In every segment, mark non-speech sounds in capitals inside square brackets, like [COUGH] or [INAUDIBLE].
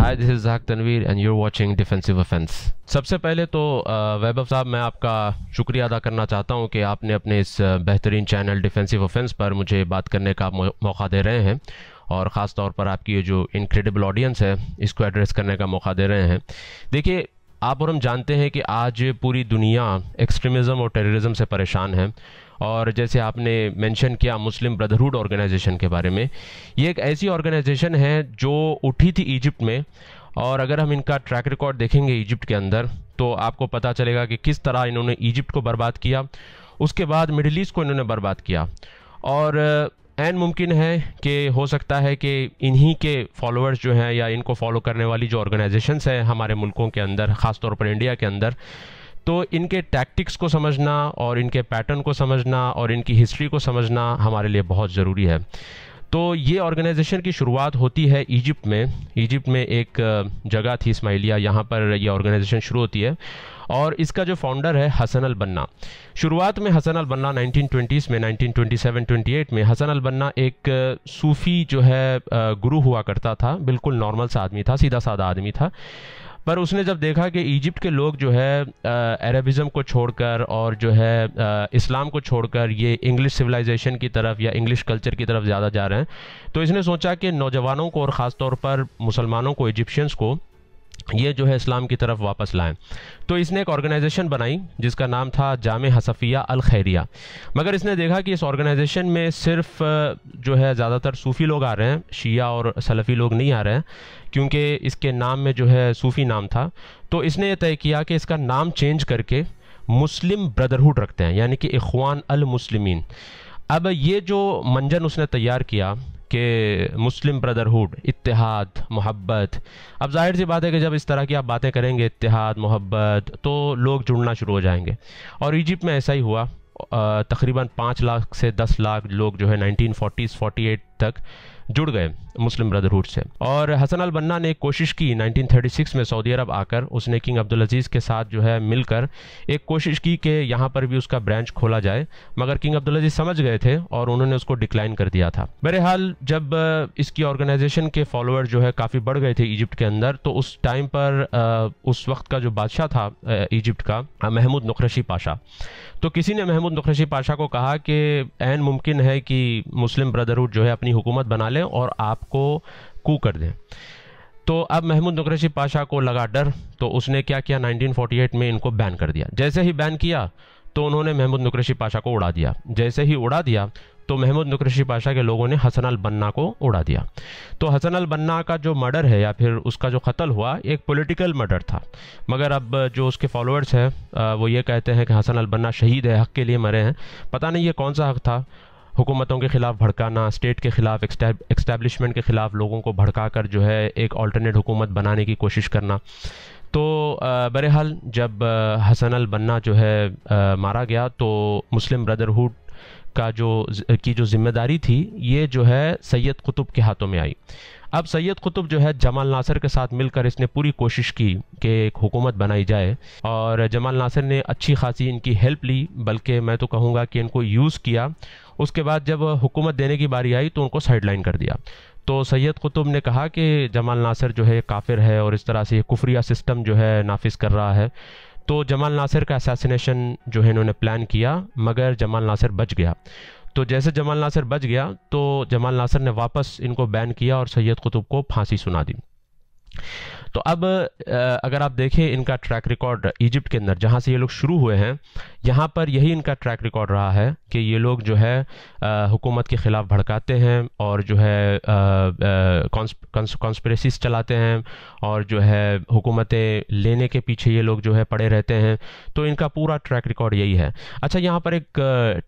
hi this is Zak Tanveer and you are watching defensive offence सबसे पहले तो वैभव साहब मैं आपका शुक्रिया अदा करना चाहता हूं कि आपने अपने इस बेहतरीन चैनल डिफेंसिव ऑफेंस पर मुझे बात करने का मौका दे रहे हैं और ख़ास तौर पर आपकी ये जो इनक्रेडिबल ऑडियंस है इसको एड्रेस करने का मौका दे रहे हैं देखिए आप और हम जानते हैं कि आज पूरी दुनिया एक्सट्रीमिज़म और टेररिज्म से परेशान है और जैसे आपने मेंशन किया मुस्लिम ब्रदरहुड ऑर्गेनाइजेशन के बारे में ये एक ऐसी ऑर्गेनाइजेशन है जो उठी थी इजिप्ट में और अगर हम इनका ट्रैक रिकॉर्ड देखेंगे इजिप्ट के अंदर तो आपको पता चलेगा कि किस तरह इन्होंने इजिप्ट को बर्बाद किया उसके बाद मिडिल ईस्ट को इन्होंने बर्बाद किया और एन मुमकिन है कि हो सकता है कि इन्हीं के फॉलोअर्स जो हैं या इनको फॉलो करने वाली जो ऑर्गेनाइजेशंस हैं हमारे मुल्कों के अंदर ख़ासतौर पर इंडिया के अंदर तो इनके टैक्टिक्स को समझना और इनके पैटर्न को समझना और इनकी हिस्ट्री को समझना हमारे लिए बहुत ज़रूरी है तो ये ऑर्गेनाइजेशन की शुरुआत होती है इजिप्ट में इजिप्ट में एक जगह थी इसमाइलिया यहाँ पर यह ऑर्गेनाइजेशन शुरू होती है और इसका जो फाउंडर है हसन अल बन्ना शुरुआत में हसन अल बन्ना 1920s में 1927-28 में हसन अल बन्ना एक सूफ़ी जो है गुरु हुआ करता था बिल्कुल नॉर्मल सा आदमी था सीधा साधा आदमी था पर उसने जब देखा कि इजिप्ट के लोग जो है अरबिज़म को छोड़कर और जो है आ, इस्लाम को छोड़कर ये इंग्लिश सिविलाइजेशन की तरफ या इंग्लिश कल्चर की तरफ ज़्यादा जा रहे हैं तो इसने सोचा कि नौजवानों को और ख़ास तौर पर मुसलमानों को इजिप्शियंस को ये जो है इस्लाम की तरफ वापस लाएं तो इसने एक ऑर्गेनाइजेशन बनाई जिसका नाम था जाम हसफिया अल खैरिया मगर इसने देखा कि इस ऑर्गेनाइजेशन में सिर्फ जो है ज़्यादातर सूफ़ी लोग आ रहे हैं शिया और सलफ़ी लोग नहीं आ रहे हैं क्योंकि इसके नाम में जो है सूफ़ी नाम था तो इसने ये तय किया कि इसका नाम चेंज करके मुस्लिम ब्रदरहुड रखते हैं यानी कि इखवान अल मुस्लिमीन अब ये जो मंजन उसने तैयार किया कि मुस्लिम ब्रदरहुड इतिहाद मोहब्बत अब जाहिर सी बात है कि जब इस तरह की आप बातें करेंगे इतिहाद मोहब्बत तो लोग जुड़ना शुरू हो जाएंगे और इजिप्ट में ऐसा ही हुआ तकरीबन पाँच लाख से दस लाख लोग जो है नाइनटीन फोर्टीज़ फोर्टी एट तक जुड़ गए मुस्लिम ब्रदरहुड से और हसन अल बन्ना ने कोशिश की 1936 में सऊदी अरब आकर उसने किंग अब्दुल अजीज़ के साथ जो है मिलकर एक कोशिश की कि यहाँ पर भी उसका ब्रांच खोला जाए मगर किंग अब्दुल अजीज़ समझ गए थे और उन्होंने उसको डिक्लाइन कर दिया था बहरहाल जब इसकी ऑर्गेनाइजेशन के फॉलोअर जो है काफ़ी बढ़ गए थे इजिप्ट के अंदर तो उस टाइम पर उस वक्त का जो बादशाह था इजिप्ट का महमूद नखरशी पाशा तो किसी ने महमूद नखरशी पाशा को कहा कि मुमकिन है कि मुस्लिम ब्रदरहुड जो है अपनी हुकूमत बना लें और आप आपको कू कर दें तो अब महमूद नकरशी पाशा को लगा डर तो उसने क्या किया 1948 में इनको बैन कर दिया जैसे ही बैन किया तो उन्होंने महमूद नकरशी पाशा को उड़ा दिया जैसे ही उड़ा दिया तो महमूद नकरशी पाशा के लोगों ने हसन अल बन्ना को उड़ा दिया तो हसन अल बन्ना का जो मर्डर है या फिर उसका जो कत्ल हुआ एक पॉलिटिकल मर्डर था मगर अब जो उसके फॉलोअर्स हैं वो ये कहते हैं कि हसन अल बन्ना शहीद है हक के लिए मरे हैं पता नहीं ये कौन सा हक था हुकूमतों के ख़िलाफ़ भड़काना स्टेट के ख़िलाफ़ एक्स्टैब्लिशमेंट के ख़िलाफ़ लोगों को भड़का कर जो है एक अल्टरनेट हुकूमत बनाने की कोशिश करना तो बहरहाल जब हसन अल बन्ना जो है आ, मारा गया तो मुस्लिम ब्रदरहुड का जो की जो जिम्मेदारी थी ये जो है सैयद कुतुब के हाथों में आई अब सैयद कुतुब जो है जमाल नासर के साथ मिलकर इसने पूरी कोशिश की कि एक हुकूमत बनाई जाए और जमाल नासर ने अच्छी खासी इनकी हेल्प ली बल्कि मैं तो कहूँगा कि इनको यूज़ किया उसके बाद जब हुकूमत देने की बारी आई तो उनको साइडलाइन कर दिया तो सैयद कुतुब ने कहा कि जमाल नासिर जो है काफिर है और इस तरह से कुफरिया सिस्टम जो है नाफिज कर रहा है तो जमाल नासिर का असासिनेशन जो है इन्होंने प्लान किया मगर जमाल नासिर बच गया तो जैसे जमाल नासिर बच गया तो जमाल नासिर ने वापस इनको बैन किया और सैयद कुतुब को फांसी सुना दी तो अब अगर आप देखें इनका ट्रैक रिकॉर्ड इजिप्ट के अंदर जहाँ से ये लोग शुरू हुए हैं यहाँ पर यही इनका ट्रैक रिकॉर्ड रहा है कि ये लोग जो है हुकूमत के ख़िलाफ़ भड़काते हैं और जो है कॉन्स्परेसीज चलाते हैं और जो है हुकूमतें लेने के पीछे ये लोग जो है पड़े रहते हैं तो इनका पूरा ट्रैक रिकॉर्ड यही है अच्छा यहाँ पर एक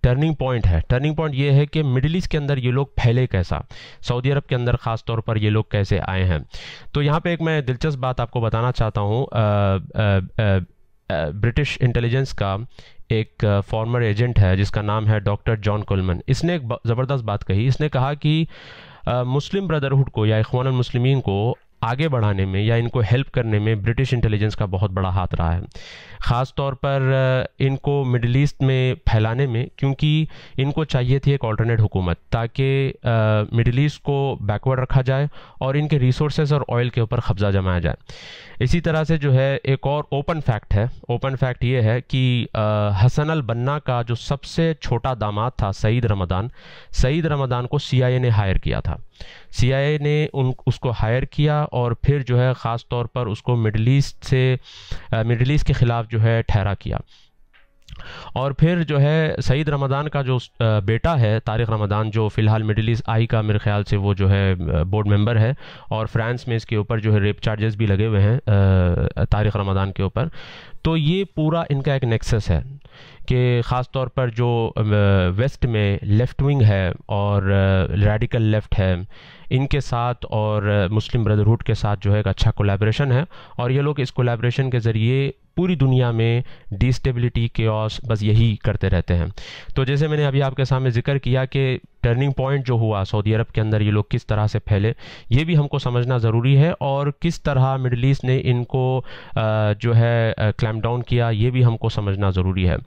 टर्निंग पॉइंट है टर्निंग पॉइंट ये है कि मिडिल ईस्ट के अंदर ये लोग फैले कैसा सऊदी अरब के अंदर ख़ास तौर पर ये लोग कैसे आए हैं तो यहाँ पर एक मैं दिलचस्प दिलचस्प बात आपको बताना चाहता हूँ ब्रिटिश इंटेलिजेंस का एक फॉर्मर एजेंट है जिसका नाम है डॉक्टर जॉन कोलमन इसने एक ज़बरदस्त बात कही इसने कहा कि मुस्लिम ब्रदरहुड को या इखवान मुस्लिमीन को आगे बढ़ाने में या इनको हेल्प करने में ब्रिटिश इंटेलिजेंस का बहुत बड़ा हाथ रहा है ख़ास तौर पर इनको मिडल ईस्ट में फैलाने में क्योंकि इनको चाहिए थी एक ऑल्टरनेट हुकूमत ताकि मिडल ईस्ट को बैकवर्ड रखा जाए और इनके रिसोर्स और ऑयल के ऊपर कब्ज़ा जमाया जाए इसी तरह से जो है एक और ओपन फैक्ट है ओपन फैक्ट ये है कि हसन अल बन्ना का जो सबसे छोटा दामाद था सईद रमदान सईद रमदान को सी ने हायर किया था सीआईए ने उन उसको हायर किया और फिर जो है ख़ास तौर पर उसको मिडल ईस्ट से मिडल ईस्ट के ख़िलाफ़ जो है ठहरा किया और फिर जो है सईद रमदान का जो बेटा है तारिक रमदान जो फ़िलहाल मिडल ईस्ट आई का मेरे ख्याल से वो जो है बोर्ड मेंबर है और फ्रांस में इसके ऊपर जो है रेप चार्जेस भी लगे हुए हैं तारिक रमदान के ऊपर तो ये पूरा इनका एक नेक्सस है कि ख़ास तौर पर जो वेस्ट में लेफ़्ट विंग है और रेडिकल लेफ़्ट है इनके साथ और मुस्लिम ब्रदरहुड के साथ जो है एक अच्छा कोलेब्रेशन है और ये लोग इस कोलेब्रेशन के ज़रिए पूरी दुनिया में डिस्टेबिलिटी के बस यही करते रहते हैं तो जैसे मैंने अभी आपके सामने जिक्र किया कि टर्निंग पॉइंट जो हुआ सऊदी अरब के अंदर ये लोग किस तरह से फैले ये भी हमको समझना ज़रूरी है और किस तरह मिडल ईस्ट ने इनको जो है क्लैम डाउन किया ये भी हमको समझना ज़रूरी है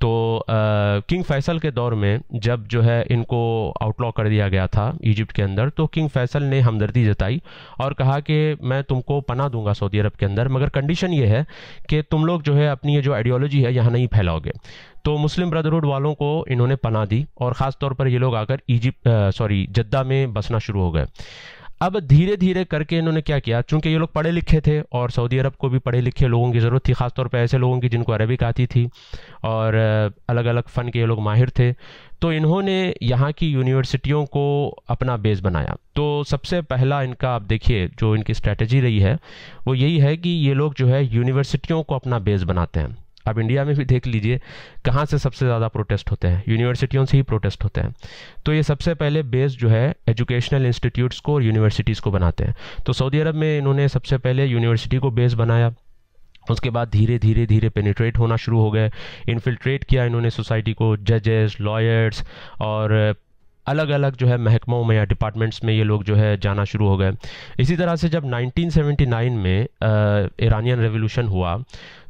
तो किंग फैसल के दौर में जब जो है इनको आउटलॉ कर दिया गया था इजिप्ट के अंदर तो किंग सिंह फैसल ने हमदर्दी जताई और कहा कि मैं तुमको पना दूंगा सऊदी अरब के अंदर मगर कंडीशन ये है कि तुम लोग जो है अपनी ये जो आइडियोलॉजी है यहाँ नहीं फैलाओगे तो मुस्लिम ब्रदरहुड वालों को इन्होंने पना दी और ख़ास तौर पर ये लोग आकर इजिप्ट सॉरी जद्दा में बसना शुरू हो गए अब धीरे धीरे करके इन्होंने क्या किया चूंकि ये लोग पढ़े लिखे थे और सऊदी अरब को भी पढ़े लिखे लोगों की ज़रूरत थी ख़ासतौर पर ऐसे लोगों की जिनको अरबिक आती थी और अलग अलग फ़न के ये लोग माहिर थे तो इन्होंने यहाँ की यूनिवर्सिटियों को अपना बेस बनाया तो सबसे पहला इनका आप देखिए जो इनकी स्ट्रेटजी रही है वो यही है कि ये लोग जो है यूनिवर्सिटियों को अपना बेस बनाते हैं आप इंडिया में भी देख लीजिए कहाँ से सबसे ज़्यादा प्रोटेस्ट होते हैं यूनिवर्सिटियों से ही प्रोटेस्ट होते हैं तो ये सबसे पहले बेस जो है एजुकेशनल इंस्टीट्यूट्स को और यूनिवर्सिटीज़ को बनाते हैं तो सऊदी अरब में इन्होंने सबसे पहले यूनिवर्सिटी को बेस बनाया उसके बाद धीरे धीरे धीरे पेनिट्रेट होना शुरू हो गए इन्फिल्ट्रेट किया इन्होंने सोसाइटी को जजेस लॉयर्स और अलग अलग जो है महकमों में या डिपार्टमेंट्स में ये लोग जो है जाना शुरू हो गए इसी तरह से जब 1979 में ईरानियन रेवोल्यूशन हुआ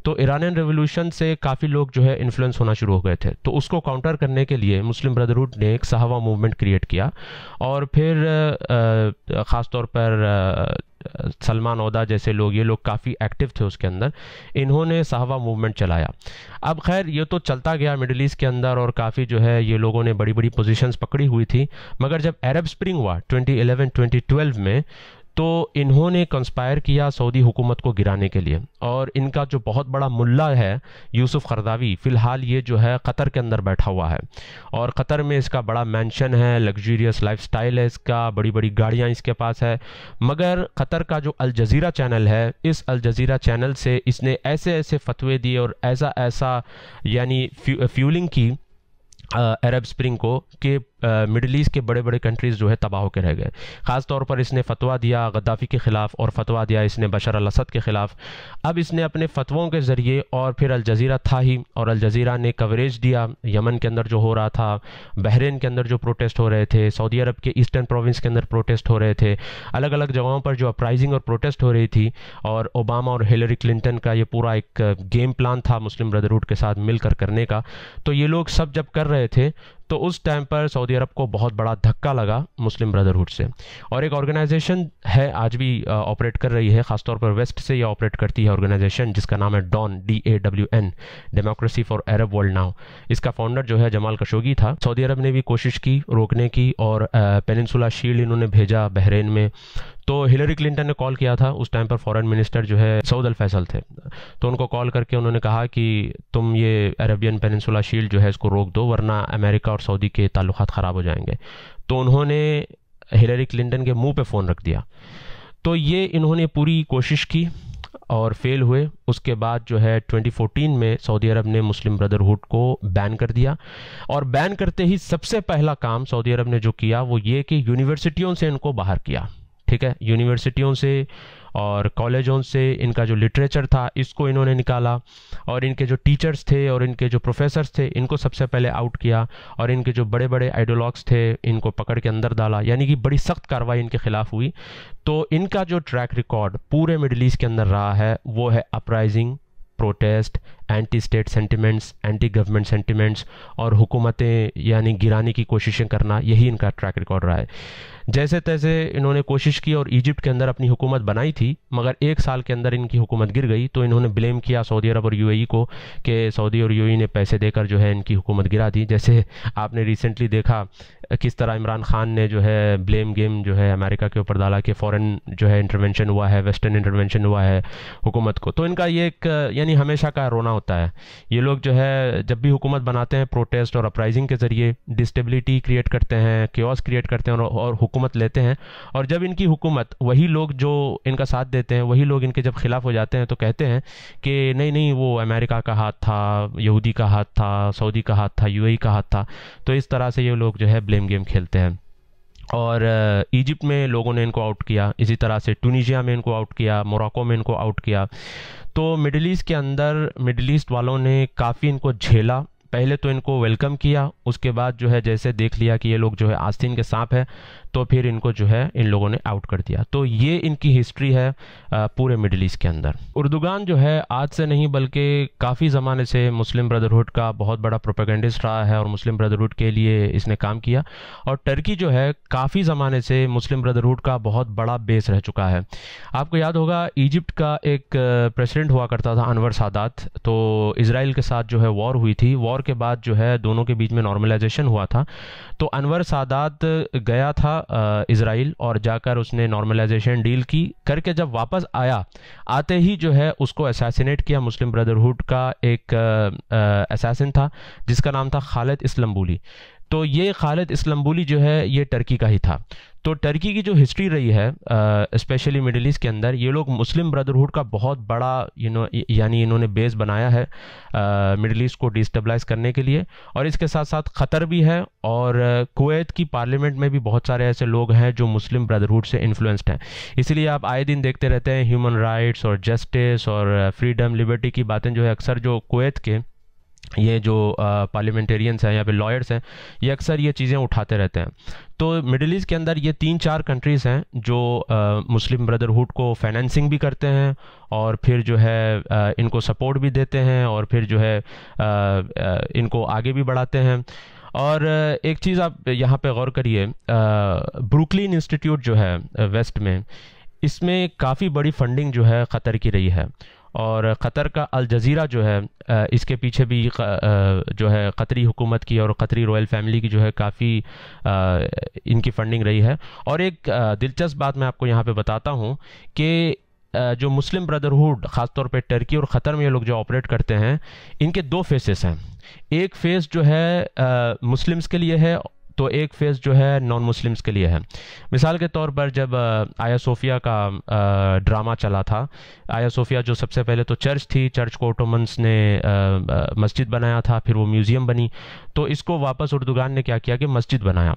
तो ईरानियन रेवोल्यूशन से काफ़ी लोग जो है इन्फ्लुएंस होना शुरू हो गए थे तो उसको काउंटर करने के लिए मुस्लिम ब्रदरहुड ने एक सहावा मूवमेंट क्रिएट किया और फिर ख़ास तौर पर सलमान उदा जैसे लोग ये लोग काफ़ी एक्टिव थे उसके अंदर इन्होंने सहावा मूवमेंट चलाया अब खैर ये तो चलता गया मिडल ईस्ट के अंदर और काफ़ी जो है ये लोगों ने बड़ी बड़ी पोजीशंस पकड़ी हुई थी मगर जब अरब स्प्रिंग हुआ 2011-2012 में तो इन्होंने कंस्पायर किया सऊदी हुकूमत को गिराने के लिए और इनका जो बहुत बड़ा मुल्ला है यूसुफ खरदावी फ़िलहाल ये जो है कतर के अंदर बैठा हुआ है और कतर में इसका बड़ा मैंशन है लग्जूरियस लाइफ स्टाइल है इसका बड़ी बड़ी गाड़ियाँ इसके पास है मगर कतर का जो अलजीरा चैनल है इस अलजीरा चैनल से इसने ऐसे ऐसे फतवे दिए और ऐसा ऐसा यानी फ्यूलिंग की अरब स्प्रिंग को कि मिडल ईस्ट के बड़े बड़े कंट्रीज़ जो है तबाह होकर रह गए ख़ास तौर पर इसने फतवा दिया गद्दाफ़ी के ख़िलाफ़ और फतवा दिया इसने बशर अल असद के ख़िलाफ़ अब इसने अपने फतवों के ज़रिए और फिर अलज़ीरा था ही और अलज़ीरा ने कवरेज दिया यमन के अंदर जो हो रहा था बहरीन के अंदर जो प्रोटेस्ट हो रहे थे सऊदी अरब के ईस्टर्न प्रोविंस के अंदर प्रोटेस्ट हो रहे थे अलग अलग जगहों पर जो अपराइजिंग और प्रोटेस्ट हो रही थी और ओबामा और हिलरी क्लिंटन का ये पूरा एक गेम प्लान था मुस्लिम ब्रदरहुड के साथ मिलकर करने का तो ये लोग सब जब कर रहे थे तो उस टाइम पर सऊदी अरब को बहुत बड़ा धक्का लगा मुस्लिम ब्रदरहुड से और एक ऑर्गेनाइजेशन है आज भी ऑपरेट कर रही है ख़ासतौर पर वेस्ट से यह ऑपरेट करती है ऑर्गेनाइजेशन जिसका नाम है DAWN D A W N democracy for Arab world now इसका फाउंडर जो है जमाल कशोगी था सऊदी अरब ने भी कोशिश की रोकने की और पेनिनसुला शील्ड इन्होंने भेजा बहरेन में तो हिलरी क्लिंटन ने कॉल किया था उस टाइम पर फॉरेन मिनिस्टर जो है सऊद अल फैसल थे तो उनको कॉल करके उन्होंने कहा कि तुम ये अरेबियन पेनिनसुला शील्ड जो है इसको रोक दो वरना अमेरिका और सऊदी के ताल्लुक ख़राब हो जाएंगे तो उन्होंने हिलरी क्लिंटन के मुंह पे फ़ोन रख दिया तो ये इन्होंने पूरी कोशिश की और फेल हुए उसके बाद जो है 2014 में सऊदी अरब ने मुस्लिम ब्रदरहुड को बैन कर दिया और बैन करते ही सबसे पहला काम सऊदी अरब ने जो किया वो ये कि यूनिवर्सिटियों से इनको बाहर किया ठीक है यूनिवर्सिटियों से और कॉलेजों से इनका जो लिटरेचर था इसको इन्होंने निकाला और इनके जो टीचर्स थे और इनके जो प्रोफेसर्स थे इनको सबसे पहले आउट किया और इनके जो बड़े बड़े आइडियोलॉग्स थे इनको पकड़ के अंदर डाला यानी कि बड़ी सख्त कार्रवाई इनके खिलाफ हुई तो इनका जो ट्रैक रिकॉर्ड पूरे मिडल ईस्ट के अंदर रहा है वो है uprising protest anti state sentiments anti government sentiments और हुकूमतें यानी गिराने की कोशिशें करना यही इनका ट्रैक रिकॉर्ड रहा है जैसे तैसे इन्होंने कोशिश की और इजिप्ट के अंदर अपनी हुकूमत बनाई थी मगर एक साल के अंदर इनकी हुकूमत गिर गई तो इन्होंने ब्लेम किया सऊदी अरब और यूएई को कि सऊदी और यूएई ने पैसे देकर जो है इनकी हुकूमत गिरा दी जैसे आपने रिसेंटली देखा किस तरह इमरान खान ने जो है ब्लेम गेम जो है अमेरिका के ऊपर डाला कि फ़ॉरन जो है इंटरवेंशन हुआ है वेस्टर्न इंटरवेंशन हुआ है हुकूमत को तो इनका ये एक यानी हमेशा का रोना होता है ये लोग जो है जब भी हुकूमत बनाते हैं प्रोटेस्ट और अपराइजिंग के ज़रिए डिस्टेबिलिटी क्रिएट करते हैं क्योस क्रिएट करते हैं और, और हुकूमत लेते हैं और जब इनकी हुकूमत वही लोग जो इनका साथ देते हैं वही लोग इनके जब खिलाफ हो जाते हैं तो कहते हैं कि नहीं नहीं वो अमेरिका का हाथ था यहूदी का हाथ था सऊदी का हाथ था यू का हाथ था तो इस तरह से ये लोग जो है ब्लेम गेम खेलते हैं और इजिप्ट में लोगों ने इनको आउट किया इसी तरह से ट्यूनिशिया में इनको आउट किया मोरक्को में इनको आउट किया तो मिडिल ईस्ट के अंदर मिडिल ईस्ट वालों ने काफ़ी इनको झेला पहले तो इनको वेलकम किया उसके बाद जो है जैसे देख लिया कि ये लोग जो है आस्तीन के सांप है तो फिर इनको जो है इन लोगों ने आउट कर दिया तो ये इनकी हिस्ट्री है पूरे मिडिल ईस्ट के अंदर उर्दुगान जो है आज से नहीं बल्कि काफ़ी ज़माने से मुस्लिम ब्रदरहुड का बहुत बड़ा प्रोपेगेंडिस्ट रहा है और मुस्लिम ब्रदरहुड के लिए इसने काम किया और टर्की जो है काफ़ी ज़माने से मुस्लिम ब्रदरहुड का बहुत बड़ा बेस रह चुका है आपको याद होगा इजिप्ट का एक प्रेसिडेंट हुआ करता था अनवर सादात तो इसराइल के साथ जो है वॉर हुई थी वॉर के बाद जो है दोनों के बीच में नॉर्मलाइजेशन हुआ था तो अनवर सादात गया था इसराइल और जाकर उसने नॉर्मलाइजेशन डील की करके जब वापस आया आते ही जो है उसको असासीनेट किया मुस्लिम ब्रदरहुड का एक असैसिन था जिसका नाम था खालिद इस्लम्बूली तो ये खालिद इस्लम्बुली जो है ये टर्की का ही था तो टर्की की जो हिस्ट्री रही है स्पेशली मिडिल ईस्ट के अंदर ये लोग मुस्लिम ब्रदरहुड का बहुत बड़ा यू नो यानी इन्होंने बेस बनाया है मिडिल ईस्ट को डिस्टेबलाइज करने के लिए और इसके साथ साथ ख़तर भी है और कुवैत की पार्लियामेंट में भी बहुत सारे ऐसे लोग हैं जो मुस्लिम ब्रदरहुड से इन्फ्लुएंस्ड हैं इसीलिए आप आए दिन देखते रहते हैं ह्यूमन राइट्स और जस्टिस और फ्रीडम लिबर्टी की बातें जो है अक्सर जो कुवैत के ये जो पार्लियामेंटेरियंस हैं या फिर लॉयर्स हैं ये अक्सर ये चीज़ें उठाते रहते हैं तो मिडिल ईस्ट के अंदर ये तीन चार कंट्रीज़ हैं जो मुस्लिम ब्रदरहुड को फाइनेंसिंग भी करते हैं और फिर जो है आ, इनको सपोर्ट भी देते हैं और फिर जो है आ, आ, इनको आगे भी बढ़ाते हैं और एक चीज़ आप यहाँ पे गौर करिए ब्रुकलिन इंस्टीट्यूट जो है वेस्ट में इसमें काफ़ी बड़ी फंडिंग जो है ख़तर की रही है और क़तर का अल जज़ीरा जो है इसके पीछे भी जो है क़तरी हुकूमत की और क़तरी रॉयल फैमिली की जो है काफ़ी इनकी फंडिंग रही है और एक दिलचस्प बात मैं आपको यहाँ पे बताता हूँ कि जो मुस्लिम ब्रदरहुड ख़ासतौर पे टर्की और ख़तर में ये लोग जो ऑपरेट करते हैं इनके दो फेसेस हैं एक फेस जो है मुस्लिम्स के लिए है तो एक फेज़ जो है नॉन मुस्लिम्स के लिए है मिसाल के तौर पर जब आया सोफिया का ड्रामा चला था आया सोफिया जो सबसे पहले तो चर्च थी चर्च को ओटोमन्स ने मस्जिद बनाया था फिर वो म्यूज़ियम बनी तो इसको वापस उर्दुगान ने क्या किया कि मस्जिद बनाया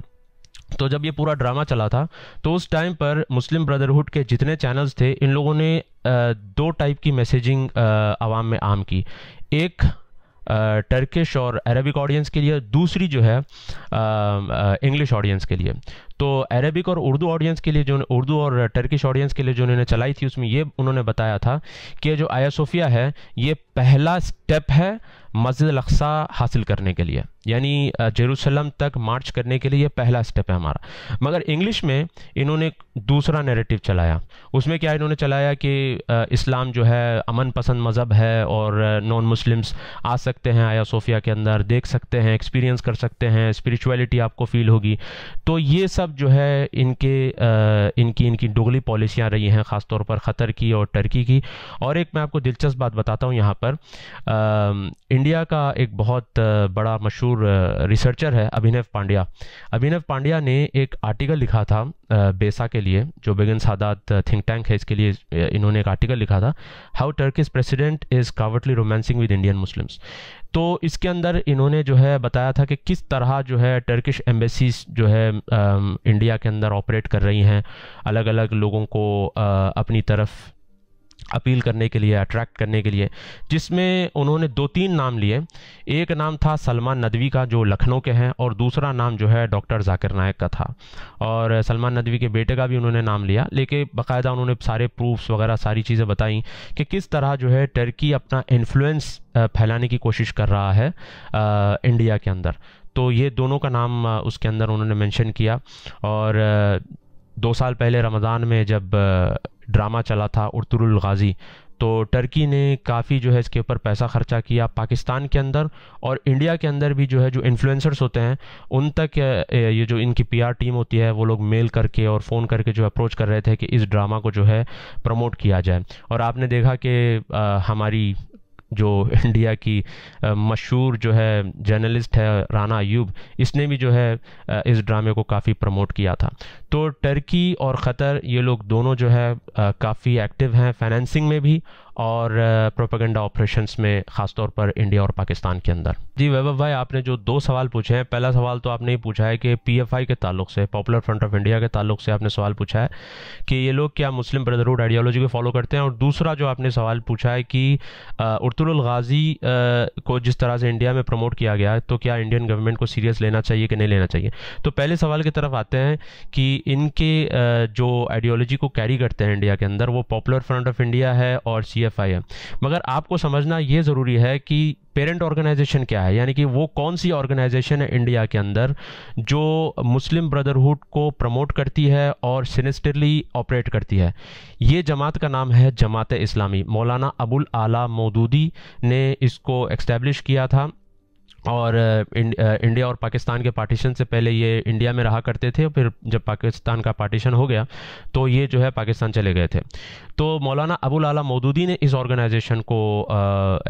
तो जब ये पूरा ड्रामा चला था तो उस टाइम पर मुस्लिम ब्रदरहुड के जितने चैनल्स थे इन लोगों ने दो टाइप की मैसेजिंग आवाम में आम की एक टर्किश और अरबिक ऑडियंस के लिए दूसरी जो है इंग्लिश ऑडियंस के लिए तो अरेबिक और उर्दू ऑडियंस के लिए जो उर्दू और टर्किश ऑडियंस के लिए जो उन्होंने चलाई थी उसमें ये उन्होंने बताया था कि जो आया सोफिया है ये पहला स्टेप है मस्जिद अक्सा हासिल करने के लिए यानी जेरूसलम तक मार्च करने के लिए ये पहला स्टेप है हमारा मगर इंग्लिश में इन्होंने दूसरा नैरेटिव चलाया उसमें क्या इन्होंने चलाया कि इस्लाम जो है अमन पसंद मज़हब है और नॉन मुस्लिम्स आ सकते हैं आया सोफिया के अंदर देख सकते हैं एक्सपीरियंस कर सकते हैं स्परिचुअलिटी आपको फील होगी तो ये सब सब जो है इनके आ, इनकी इनकी दोगली पॉलिसियाँ रही हैं ख़ासतौर पर ख़तर की और टर्की की और एक मैं आपको दिलचस्प बात बताता हूँ यहाँ पर आ, इंडिया का एक बहुत बड़ा मशहूर रिसर्चर है अभिनव पांड्या अभिनव पांड्या ने एक आर्टिकल लिखा था बेसा के लिए जो बेगन सादात थिंक टैंक है इसके लिए इन्होंने एक आर्टिकल लिखा था how Turkish president is covertly romancing with Indian Muslims तो इसके अंदर इन्होंने जो है बताया था कि किस तरह जो है टर्किश एम्बेसीज जो है आ, इंडिया के अंदर ऑपरेट कर रही हैं अलग अलग लोगों को आ, अपनी तरफ अपील करने के लिए अट्रैक्ट करने के लिए जिसमें उन्होंने दो तीन नाम लिए एक नाम था सलमान नदवी का जो लखनऊ के हैं और दूसरा नाम जो है डॉक्टर जाकिर नायक का था और सलमान नदवी के बेटे का भी उन्होंने नाम लिया लेकिन बाकायदा उन्होंने सारे प्रूफ्स वगैरह सारी चीज़ें बताई कि किस तरह जो है टर्की अपना इन्फ्लुएंस फैलाने की कोशिश कर रहा है आ, इंडिया के अंदर तो ये दोनों का नाम उसके अंदर उन्होंने मेंशन किया और दो साल पहले रमज़ान में जब ड्रामा चला था उर्तुल गाज़ी तो टर्की ने काफ़ी जो है इसके ऊपर पैसा खर्चा किया पाकिस्तान के अंदर और इंडिया के अंदर भी जो है जो इन्फ्लुएंसर्स होते हैं उन तक ये जो इनकी पीआर टीम होती है वो लोग मेल करके और फ़ोन करके जो अप्रोच कर रहे थे कि इस ड्रामा को जो है प्रमोट किया जाए और आपने देखा कि हमारी जो [LAUGHS] इंडिया की मशहूर जो है जर्नलिस्ट है राना अयूब इसने भी जो है इस ड्रामे को काफ़ी प्रमोट किया था तो टर्की और ख़तर ये लोग दोनों जो है काफ़ी एक्टिव हैं फाइनेंसिंग में भी और प्रोपेगेंडा ऑपरेशंस में ख़ासतौर पर इंडिया और पाकिस्तान के अंदर जी वैभव भाई आपने जो दो सवाल पूछे हैं पहला सवाल तो आपने ही पूछा है कि पीएफआई के ताल्लुक से पॉपुलर फ्रंट ऑफ इंडिया के ताल्लुक से आपने सवाल पूछा है कि ये लोग क्या मुस्लिम ब्रदरहुड आइडियोलॉजी को फॉलो करते हैं और दूसरा जो आपने सवाल पूछा है कि उर्तुल गाजी को जिस तरह से इंडिया में प्रमोट किया गया तो क्या इंडियन गवर्नमेंट को सीरियस लेना चाहिए कि नहीं लेना चाहिए तो पहले सवाल की तरफ आते हैं कि इनके जो आइडियोलॉजी को कैरी करते हैं इंडिया के अंदर वो पॉपुलर फ्रंट ऑफ इंडिया है और सी है मगर आपको समझना ये ज़रूरी है कि पेरेंट ऑर्गेनाइजेशन क्या है यानी कि वो कौन सी ऑर्गेनाइजेशन है इंडिया के अंदर जो मुस्लिम ब्रदरहुड को प्रमोट करती है और सिनिस्टरली ऑपरेट करती है ये जमात का नाम है जमात इस्लामी मौलाना अबुल आला मौदूदी ने इसको एक्स्टैब्लिश किया था और इंडिया और पाकिस्तान के पार्टीशन से पहले ये इंडिया में रहा करते थे फिर जब पाकिस्तान का पार्टीशन हो गया तो ये जो है पाकिस्तान चले गए थे तो मौलाना अबुल आला मौदूदी ने इस ऑर्गेनाइजेशन को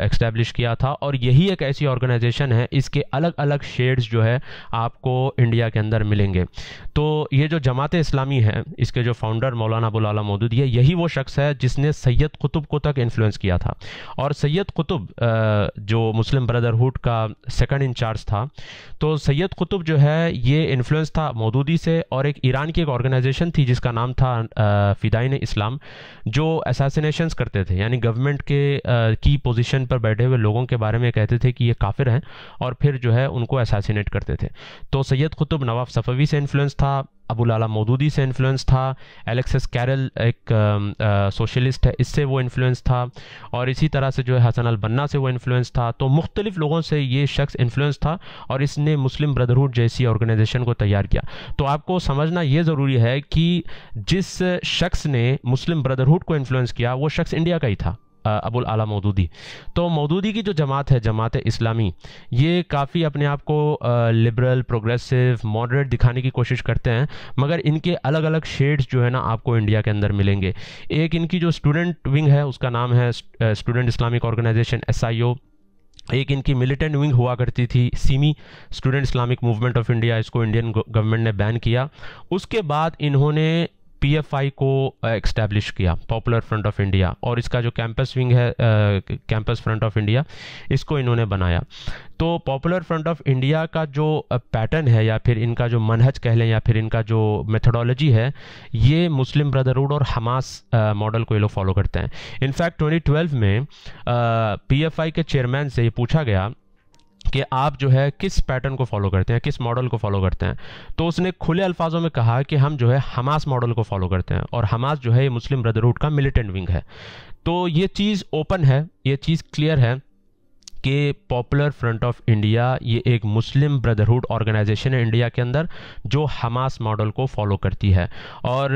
एक्स्टेब्लिश किया था और यही एक ऐसी ऑर्गेनाइजेशन है इसके अलग अलग शेड्स जो है आपको इंडिया के अंदर मिलेंगे तो ये जो जमात इस्लामी है इसके जो फाउंडर मौलाना अबुल आला मौदूदी है यही वो शख्स है जिसने सैयद कुतुब को तक इन्फ्लुएंस किया था और सैयद कुतुब जो मुस्लिम ब्रदरहुड का सेकंड इंचार्ज था तो सैयद कुतुब जो है ये इन्फ्लुएंस था मौदूदी से और एक ईरान की एक ऑर्गेनाइजेशन थी जिसका नाम था फ़िदाइन इस्लाम जो असासिनेशन करते थे यानी गवर्नमेंट के की पोजिशन पर बैठे हुए लोगों के बारे में कहते थे कि ये काफिर हैं और फिर जो है उनको असासिनेट करते थे तो सैयद कुतुब नवाब सफ़वी से इन्फ्लुएंस था अबुल आला मोदूदी से इन्फ्लुएंस था एलेक्सिस कैरल एक सोशलिस्ट है इससे वो इन्फ्लुएंस था और इसी तरह से जो है हसन अल बन्ना से वो इन्फ्लुएंस था तो मुख्तलिफ़ लोगों से ये शख्स इन्फ्लुएंस था और इसने मुस्लिम ब्रदरहुड जैसी ऑर्गेनाइजेशन को तैयार किया तो आपको समझना ये ज़रूरी है कि जिस शख्स ने मुस्लिम ब्रदरहुड को इन्फ्लुएंस किया वो शख्स इंडिया का ही था अबुल आला मौदूदी तो मौदूदी की जो जमात है जमात इस्लामी ये काफ़ी अपने आप को लिबरल प्रोग्रेसिव मॉडरेट दिखाने की कोशिश करते हैं मगर इनके अलग अलग शेड्स जो है ना आपको इंडिया के अंदर मिलेंगे एक इनकी जो स्टूडेंट विंग है उसका नाम है स्टूडेंट इस्लामिक ऑर्गेनाइजेशन एस एक इनकी मिलिटेंट विंग हुआ करती थी SIMI student Islamic movement of India इसको इंडियन गवर्नमेंट ने बैन किया उसके बाद इन्होंने पीएफआई को एक्स्टैब्लिश uh, किया पॉपुलर फ्रंट ऑफ इंडिया और इसका जो कैंपस विंग है कैंपस फ्रंट ऑफ इंडिया इसको इन्होंने बनाया तो पॉपुलर फ्रंट ऑफ इंडिया का जो पैटर्न uh, है या फिर इनका जो मनहज कह लें या फिर इनका जो मेथडोलॉजी है ये मुस्लिम ब्रदरहुड और हमास मॉडल uh, को ये लोग फॉलो करते हैं इनफैक्ट 2012 में पीएफआई के चेयरमैन से ये पूछा गया कि आप जो है किस पैटर्न को फॉलो करते हैं किस मॉडल को फॉलो करते हैं तो उसने खुले अल्फाजों में कहा कि हम जो है हमास मॉडल को फॉलो करते हैं और हमास जो है ये मुस्लिम ब्रदरहुड का मिलिटेंट विंग है तो ये चीज़ ओपन है ये चीज़ क्लियर है के पॉपुलर फ्रंट ऑफ इंडिया ये एक मुस्लिम ब्रदरहुड ऑर्गेनाइजेशन है इंडिया के अंदर जो हमास मॉडल को फॉलो करती है और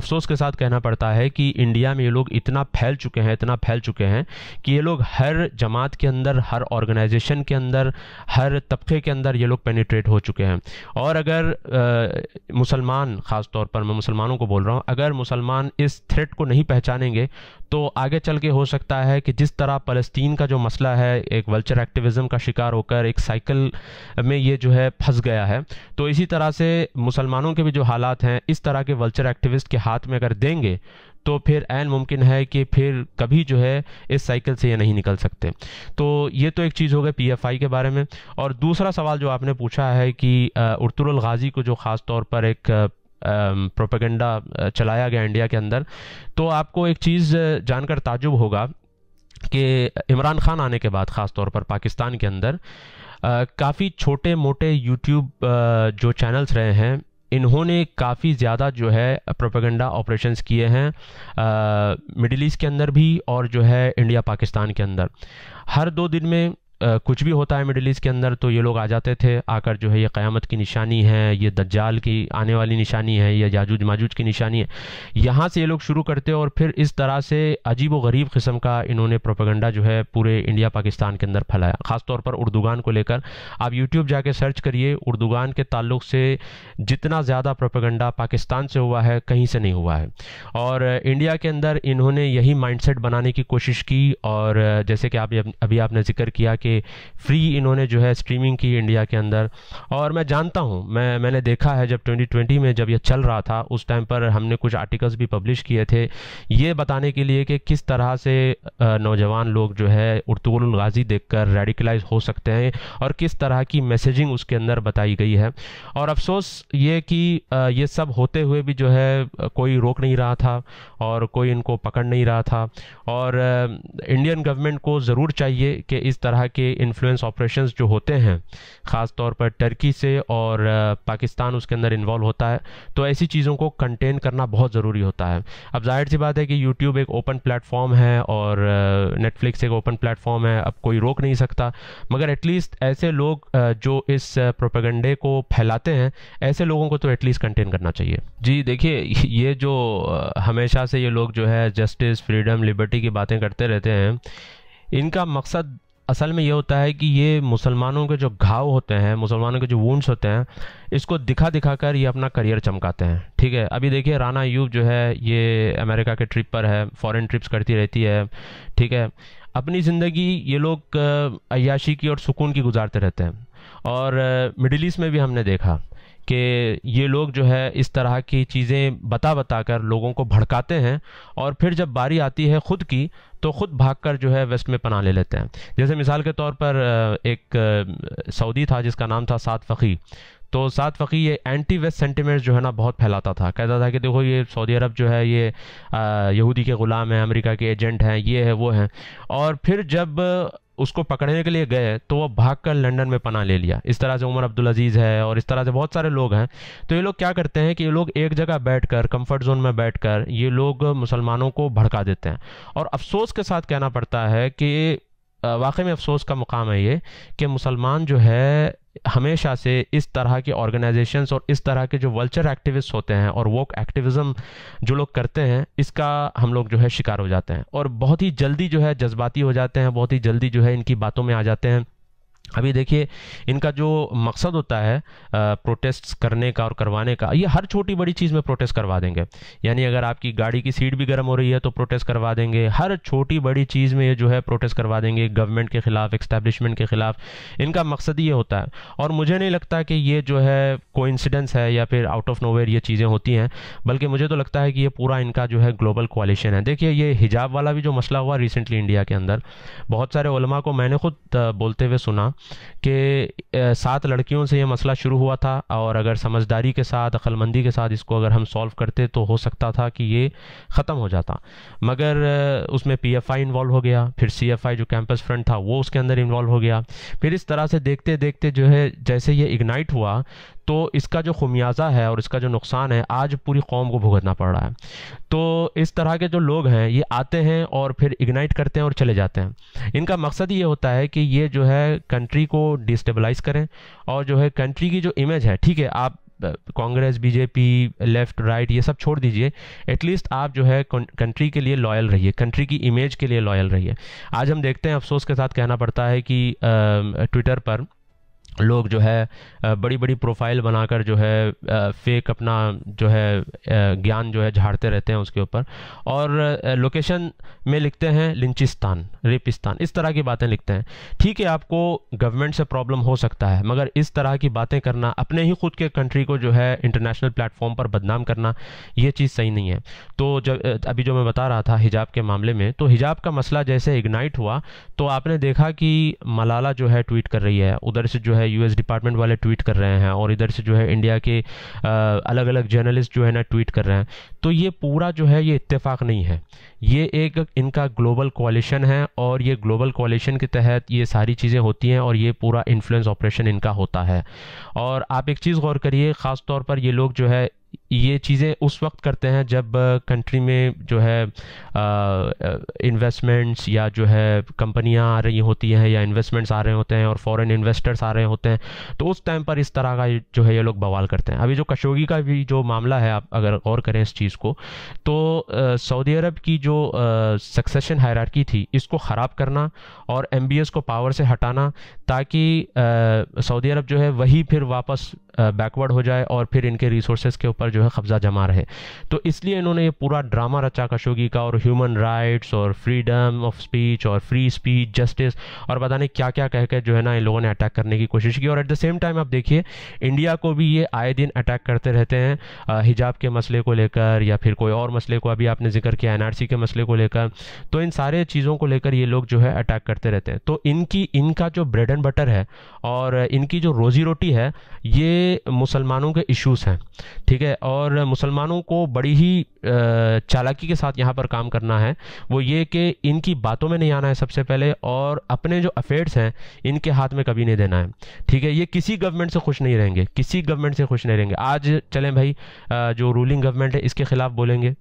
अफसोस के साथ कहना पड़ता है कि इंडिया में ये लोग इतना फैल चुके हैं इतना फैल चुके हैं कि ये लोग हर जमात के अंदर हर ऑर्गेनाइजेशन के अंदर हर तबके के अंदर ये लोग पेनिट्रेट हो चुके हैं और अगर मुसलमान ख़ास तौर पर मैं मुसलमानों को बोल रहा हूँ अगर मुसलमान इस थ्रेट को नहीं पहचानेंगे तो आगे चल के हो सकता है कि जिस तरह फ़लस्तीन का जो मसला है एक वल्चर एक्टिविज़म का शिकार होकर एक साइकिल में ये जो है फंस गया है तो इसी तरह से मुसलमानों के भी जो हालात हैं इस तरह के वल्चर एक्टिविस्ट के हाथ में अगर देंगे तो फिर एन मुमकिन है कि फिर कभी जो है इस साइकिल से ये नहीं निकल सकते तो ये तो एक चीज़ हो गई पीएफआई के बारे में और दूसरा सवाल जो आपने पूछा है कि उर्तुल गाज़ी को जो ख़ास तौर पर एक प्रोपेगेंडा चलाया गया इंडिया के अंदर तो आपको एक चीज़ जानकर ताजुब होगा कि इमरान खान आने के बाद ख़ास तौर पर पाकिस्तान के अंदर काफ़ी छोटे मोटे यूट्यूब जो चैनल्स रहे हैं इन्होंने काफ़ी ज़्यादा जो है प्रोपेगेंडा ऑपरेशंस किए हैं मिडिल ईस्ट के अंदर भी और जो है इंडिया पाकिस्तान के अंदर हर दो दिन में कुछ भी होता है मिडिल ईस्ट के अंदर तो ये लोग आ जाते थे आकर जो है ये क़्यामत की निशानी है ये दज्जाल की आने वाली निशानी है या जाजूज माजूज की निशानी है यहाँ से ये लोग शुरू करते और फिर इस तरह से अजीब व गरीब किस्म का इन्होंने प्रोपेगेंडा जो है पूरे इंडिया पाकिस्तान के अंदर फैलाया ख़ासतौर पर उर्दूगान को लेकर आप यूट्यूब जाके सर्च करिए उर्दूगान के ताल्लुक से जितना ज़्यादा प्रोपेगेंडा पाकिस्तान से हुआ है कहीं से नहीं हुआ है और इंडिया के अंदर इन्होंने यही माइंड बनाने की कोशिश की और जैसे कि आप अभी आपने जिक्र किया कि के फ्री इन्होंने जो है स्ट्रीमिंग की इंडिया के अंदर और मैं जानता हूँ मैं मैंने देखा है जब 2020 में जब यह चल रहा था उस टाइम पर हमने कुछ आर्टिकल्स भी पब्लिश किए थे ये बताने के लिए कि किस तरह से नौजवान लोग जो है उर्तुगल गाजी देख कर रेडिकलाइज हो सकते हैं और किस तरह की मैसेजिंग उसके अंदर बताई गई है और अफसोस ये कि ये सब होते हुए भी जो है कोई रोक नहीं रहा था और कोई इनको पकड़ नहीं रहा था और इंडियन गवर्नमेंट को ज़रूर चाहिए कि इस तरह के इन्फ्लुएंस ऑपरेशंस जो होते हैं ख़ास तौर पर टर्की से और पाकिस्तान उसके अंदर इन्वॉल्व होता है तो ऐसी चीज़ों को कंटेन करना बहुत ज़रूरी होता है अब जाहिर सी बात है कि यूट्यूब एक ओपन प्लेटफॉर्म है और नेटफ्लिक्स एक ओपन प्लेटफॉर्म है अब कोई रोक नहीं सकता मगर एटलीस्ट ऐसे लोग जो इस प्रोपेगंडे को फैलाते हैं ऐसे लोगों को तो एटलीस्ट कंटेन करना चाहिए जी देखिए [LAUGHS] ये जो हमेशा से ये लोग जो है जस्टिस फ्रीडम लिबर्टी की बातें करते रहते हैं इनका मकसद असल में ये होता है कि ये मुसलमानों के जो घाव होते हैं मुसलमानों के जो वूंड्स होते हैं इसको दिखा दिखा कर ये अपना करियर चमकाते हैं ठीक है अभी देखिए राना यूब जो है ये अमेरिका के ट्रिप पर है फॉरेन ट्रिप्स करती रहती है ठीक है अपनी ज़िंदगी ये लोग अयाशी की और सुकून की गुजारते रहते हैं और मिडिल ईस्ट में भी हमने देखा कि ये लोग जो है इस तरह की चीज़ें बता बता कर लोगों को भड़काते हैं और फिर जब बारी आती है ख़ुद की तो ख़ुद भाग कर जो है वेस्ट में पना ले लेते हैं जैसे मिसाल के तौर पर एक सऊदी था जिसका नाम था सात फ़की तो सात फ़की ये एंटी वेस्ट सेंटीमेंट जो है ना बहुत फैलाता था कहता था कि देखो ये सऊदी अरब जो है ये यहूदी के ग़ुलाम हैं अमेरिका के एजेंट हैं ये है वो हैं और फिर जब उसको पकड़ने के लिए गए तो वह भाग कर लंडन में पना ले लिया इस तरह से उमर अब्दुल अजीज़ है और इस तरह से बहुत सारे लोग हैं तो ये लोग क्या करते हैं कि ये लोग एक जगह बैठ कर कम्फर्ट जोन में बैठ कर ये लोग मुसलमानों को भड़का देते हैं और अफसोस के साथ कहना पड़ता है कि वाकई में अफसोस का मुकाम है ये कि मुसलमान जो है हमेशा से इस तरह के ऑर्गेनाइजेशंस और इस तरह के जो वल्चर एक्टिविस्ट होते हैं और वो एक्टिविज़म जो लोग करते हैं इसका हम लोग जो है शिकार हो जाते हैं और बहुत ही जल्दी जो है जज्बाती हो जाते हैं बहुत ही जल्दी जो है इनकी बातों में आ जाते हैं अभी देखिए इनका जो मकसद होता है प्रोटेस्ट करने का और करवाने का ये हर छोटी बड़ी चीज़ में प्रोटेस्ट करवा देंगे यानी अगर आपकी गाड़ी की सीट भी गर्म हो रही है तो प्रोटेस्ट करवा देंगे हर छोटी बड़ी चीज़ में ये जो है प्रोटेस्ट करवा देंगे गवर्नमेंट के ख़िलाफ़ एक्स्टैब्लिशमेंट के ख़िलाफ़ इनका मकसद ये होता है और मुझे नहीं लगता कि ये जो है कोइंसिडेंस है या फिर आउट ऑफ नोवेयर ये चीज़ें होती हैं बल्कि मुझे तो लगता है कि ये पूरा इनका जो है ग्लोबल क्वालिशन है देखिए ये हिजाब वाला भी जो मसला हुआ रिसेंटली इंडिया के अंदर बहुत सारे को मैंने खुद बोलते हुए सुना कि सात लड़कियों से ये मसला शुरू हुआ था और अगर समझदारी के साथ अक्लमंदी के साथ इसको अगर हम सॉल्व करते तो हो सकता था कि ये ख़त्म हो जाता मगर उसमें पी एफ आई इन्वॉल्व हो गया फिर सी एफ आई जो कैंपस फ्रंट था वो उसके अंदर इन्वॉल्व हो गया फिर इस तरह से देखते देखते जो है जैसे ये इग्नाइट हुआ तो इसका जो खुमियाजा है और इसका जो नुकसान है आज पूरी कौम को भुगतना पड़ रहा है तो इस तरह के जो लोग हैं ये आते हैं और फिर इग्नाइट करते हैं और चले जाते हैं इनका मकसद ये होता है कि ये जो है कंट्री को डिस्टेबलाइज करें और जो है कंट्री की जो इमेज है ठीक है आप कांग्रेस बीजेपी लेफ्ट राइट ये सब छोड़ दीजिए एटलीस्ट आप जो है कंट्री के लिए लॉयल रहिए कंट्री की इमेज के लिए लॉयल रहिए आज हम देखते हैं अफसोस के साथ कहना पड़ता है कि ट्विटर पर लोग जो है बड़ी बड़ी प्रोफाइल बनाकर जो है फेक अपना जो है ज्ञान जो है झाड़ते रहते हैं उसके ऊपर और लोकेशन में लिखते हैं लिंचिस्तान रेपिस्तान इस तरह की बातें लिखते हैं ठीक है आपको गवर्नमेंट से प्रॉब्लम हो सकता है मगर इस तरह की बातें करना अपने ही खुद के कंट्री को जो है इंटरनेशनल प्लेटफॉर्म पर बदनाम करना ये चीज़ सही नहीं है तो जब अभी जो मैं बता रहा था हिजाब के मामले में तो हिजाब का मसला जैसे इग्नाइट हुआ तो आपने देखा कि मलाला जो है ट्वीट कर रही है उधर से जो है है यूएस डिपार्टमेंट वाले ट्वीट कर रहे हैं और इधर से जो है इंडिया के अलग अलग जर्नलिस्ट जो है ना ट्वीट कर रहे हैं तो ये पूरा जो है ये इत्तेफाक नहीं है ये एक इनका ग्लोबल कोलिशन है और ये ग्लोबल कोलिशन के तहत ये सारी चीज़ें होती हैं और ये पूरा इन्फ्लुएंस ऑपरेशन इनका होता है और आप एक चीज़ गौर करिए ख़ास तौर पर ये लोग जो है ये चीज़ें उस वक्त करते हैं जब कंट्री में जो है इन्वेस्टमेंट्स या जो है कंपनियां आ रही होती हैं या इन्वेस्टमेंट्स आ रहे होते हैं और फॉरेन इन्वेस्टर्स आ रहे होते हैं तो उस टाइम पर इस तरह का जो है ये लोग बवाल करते हैं अभी जो कशोगी का भी जो मामला है आप अगर गौर करें इस चीज़ को तो सऊदी अरब की जो सक्सेशन हायरार्की थी इसको ख़राब करना और एम को पावर से हटाना ताकि सऊदी अरब जो है वही फिर वापस बैकवर्ड हो जाए और फिर इनके रिसोर्सेज के ऊपर पर जो है कब्जा जमा रहे तो इसलिए इन्होंने ये पूरा ड्रामा रचा खशोगी का और ह्यूमन राइट्स और फ्रीडम ऑफ स्पीच और फ्री स्पीच जस्टिस और पता नहीं क्या क्या कहकर जो है ना इन लोगों ने अटैक करने की कोशिश की और एट द सेम टाइम आप देखिए इंडिया को भी ये आए दिन अटैक करते रहते हैं हिजाब के मसले को लेकर या फिर कोई और मसले को अभी आपने जिक्र किया एनआरसी के मसले को लेकर तो इन सारे चीज़ों को लेकर ये लोग जो है अटैक करते रहते हैं तो इनकी इनका जो ब्रेड एंड बटर है और इनकी जो रोजी रोटी है ये मुसलमानों के इश्यूज़ हैं ठीक है और मुसलमानों को बड़ी ही चालाकी के साथ यहाँ पर काम करना है वो ये कि इनकी बातों में नहीं आना है सबसे पहले और अपने जो अफेयर्स हैं इनके हाथ में कभी नहीं देना है ठीक है ये किसी गवर्नमेंट से खुश नहीं रहेंगे किसी गवर्नमेंट से खुश नहीं रहेंगे आज चलें भाई जो रूलिंग गवर्नमेंट है इसके ख़िलाफ़ बोलेंगे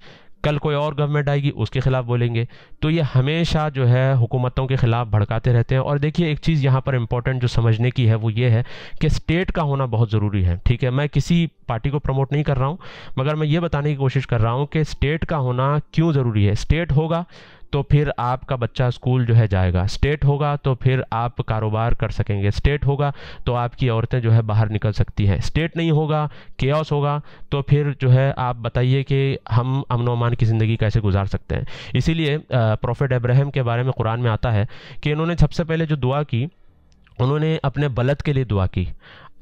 कल कोई और गवर्नमेंट आएगी उसके ख़िलाफ़ बोलेंगे तो ये हमेशा जो है हुकूमतों के ख़िलाफ़ भड़काते रहते हैं और देखिए एक चीज़ यहाँ पर इंपॉर्टेंट जो समझने की है वो ये है कि स्टेट का होना बहुत ज़रूरी है ठीक है मैं किसी पार्टी को प्रमोट नहीं कर रहा हूँ मगर मैं ये बताने की कोशिश कर रहा हूँ कि स्टेट का होना क्यों ज़रूरी है स्टेट होगा तो फिर आपका बच्चा स्कूल जो है जाएगा स्टेट होगा तो फिर आप कारोबार कर सकेंगे स्टेट होगा तो आपकी औरतें जो है बाहर निकल सकती हैं स्टेट नहीं होगा के होगा तो फिर जो है आप बताइए कि हम अमन अमान की ज़िंदगी कैसे गुजार सकते हैं इसीलिए प्रॉफिट अब्राहम के बारे में कुरान में आता है कि इन्होंने सबसे पहले जो दुआ की उन्होंने अपने बलत के लिए दुआ की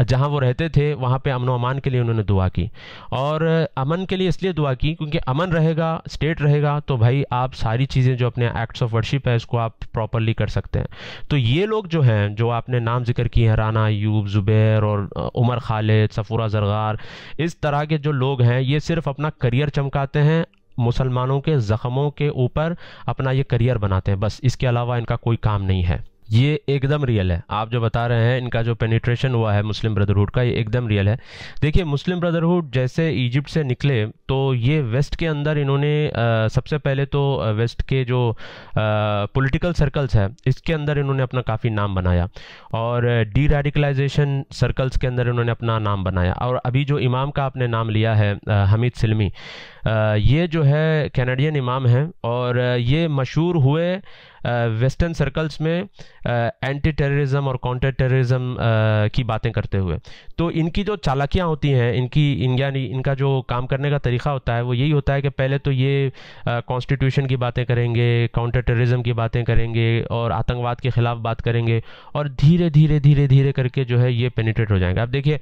जहाँ वो रहते थे वहाँ पे अमन अमान के लिए उन्होंने दुआ की और अमन के लिए इसलिए दुआ की क्योंकि अमन रहेगा स्टेट रहेगा तो भाई आप सारी चीज़ें जो अपने एक्ट्स ऑफ वर्शिप है इसको आप प्रॉपरली कर सकते हैं तो ये लोग जो हैं जो आपने नाम जिक्र किए हैं राना यूब ज़ुबैर और उमर खालिद सफ़ूरा जरगार इस तरह के जो लोग हैं ये सिर्फ अपना करियर चमकाते हैं मुसलमानों के ज़ख़मों के ऊपर अपना ये करियर बनाते हैं बस इसके अलावा इनका कोई काम नहीं है ये एकदम रियल है आप जो बता रहे हैं इनका जो पेनिट्रेशन हुआ है मुस्लिम ब्रदरहुड का ये एकदम रियल है देखिए मुस्लिम ब्रदरहुड जैसे इजिप्ट से निकले तो ये वेस्ट के अंदर इन्होंने आ, सबसे पहले तो वेस्ट के जो पॉलिटिकल सर्कल्स है इसके अंदर इन्होंने अपना काफ़ी नाम बनाया और डी रेडिकलाइजेशन सर्कल्स के अंदर इन्होंने अपना नाम बनाया और अभी जो इमाम का आपने नाम लिया है आ, हमीद सिलमी आ, ये जो है कैनेडियन इमाम हैं और ये मशहूर हुए वेस्टर्न सर्कल्स में एंटी टेररिज्म और काउंटर टेररिज्म की बातें करते हुए तो इनकी जो चालाकियाँ होती हैं इनकी इन यानी इनका जो काम करने का तरीका होता है वो यही होता है कि पहले तो ये कॉन्स्टिट्यूशन की बातें करेंगे काउंटर टेररिज्म की बातें करेंगे और आतंकवाद के ख़िलाफ़ बात करेंगे और धीरे धीरे धीरे धीरे करके जो है ये पेनिट्रेट हो जाएंगे आप देखिए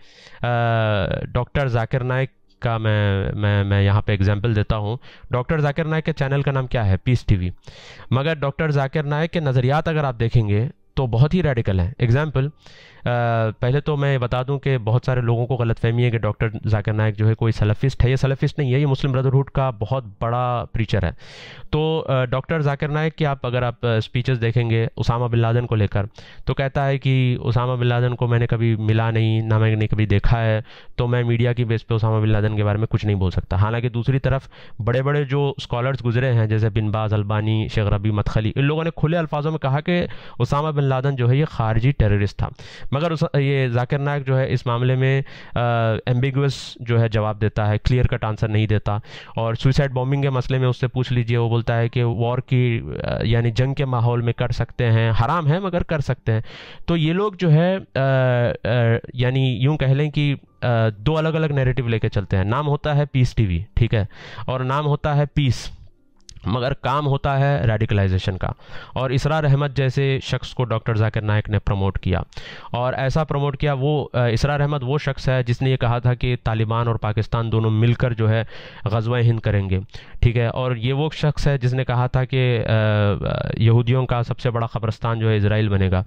डॉक्टर जाकिर नायक का मैं मैं मैं यहाँ पे एग्जांपल देता हूँ डॉक्टर जाकिर नायक के चैनल का नाम क्या है पीस टीवी मगर डॉक्टर जाकिर नायक के नज़रियात अगर आप देखेंगे तो बहुत ही रेडिकल हैं एग्जाम्पल पहले तो मैं बता दूं कि बहुत सारे लोगों को गलत फहमी है कि डॉक्टर जाकिर नायक जो है कोई सलफिस्ट है ये सलफिस्ट नहीं है ये मुस्लिम ब्रदरहुड का बहुत बड़ा प्रीचर है तो डॉक्टर जाकिर नायक की आप अगर आप स्पीचेस देखेंगे उसामा बिन लादन को लेकर तो कहता है कि उसामा बिन लादन को मैंने कभी मिला नहीं ना मैंने कभी देखा है तो मैं मीडिया की बेस पर उसामा बिन लादन के बारे में कुछ नहीं बोल सकता हालांकि दूसरी तरफ बड़े बड़े जो स्कॉलर्स गुजरे हैं जैसे बिन बाज अल्बानी शेख रबी मतखली इन लोगों ने खुले अल्फाजों में कहा कि उसामा बिन लादन जो है ये खारजी टेररिस्ट था मगर उस ये जाकिर नायक जो है इस मामले में एम्बिगस जो है जवाब देता है क्लियर कट आंसर नहीं देता और सुइसाइड बॉम्बिंग के मसले में उससे पूछ लीजिए वो बोलता है कि वॉर की यानी जंग के माहौल में कर सकते हैं हराम है मगर कर सकते हैं तो ये लोग जो है यानी यूँ कह लें कि दो अलग अलग नैरेटिव लेके चलते हैं नाम होता है पीस टीवी ठीक है और नाम होता है पीस मगर काम होता है रेडिकलाइजेशन का और इसरार अहमद जैसे शख्स को डॉक्टर जाकिर नायक ने प्रमोट किया और ऐसा प्रमोट किया वो इसरार अहमद वो शख्स है जिसने ये कहा था कि तालिबान और पाकिस्तान दोनों मिलकर जो है गजवा हिंद करेंगे ठीक है और ये वो शख्स है जिसने कहा था कि यहूदियों का सबसे बड़ा खबरस्तान जो है इसराइल बनेगा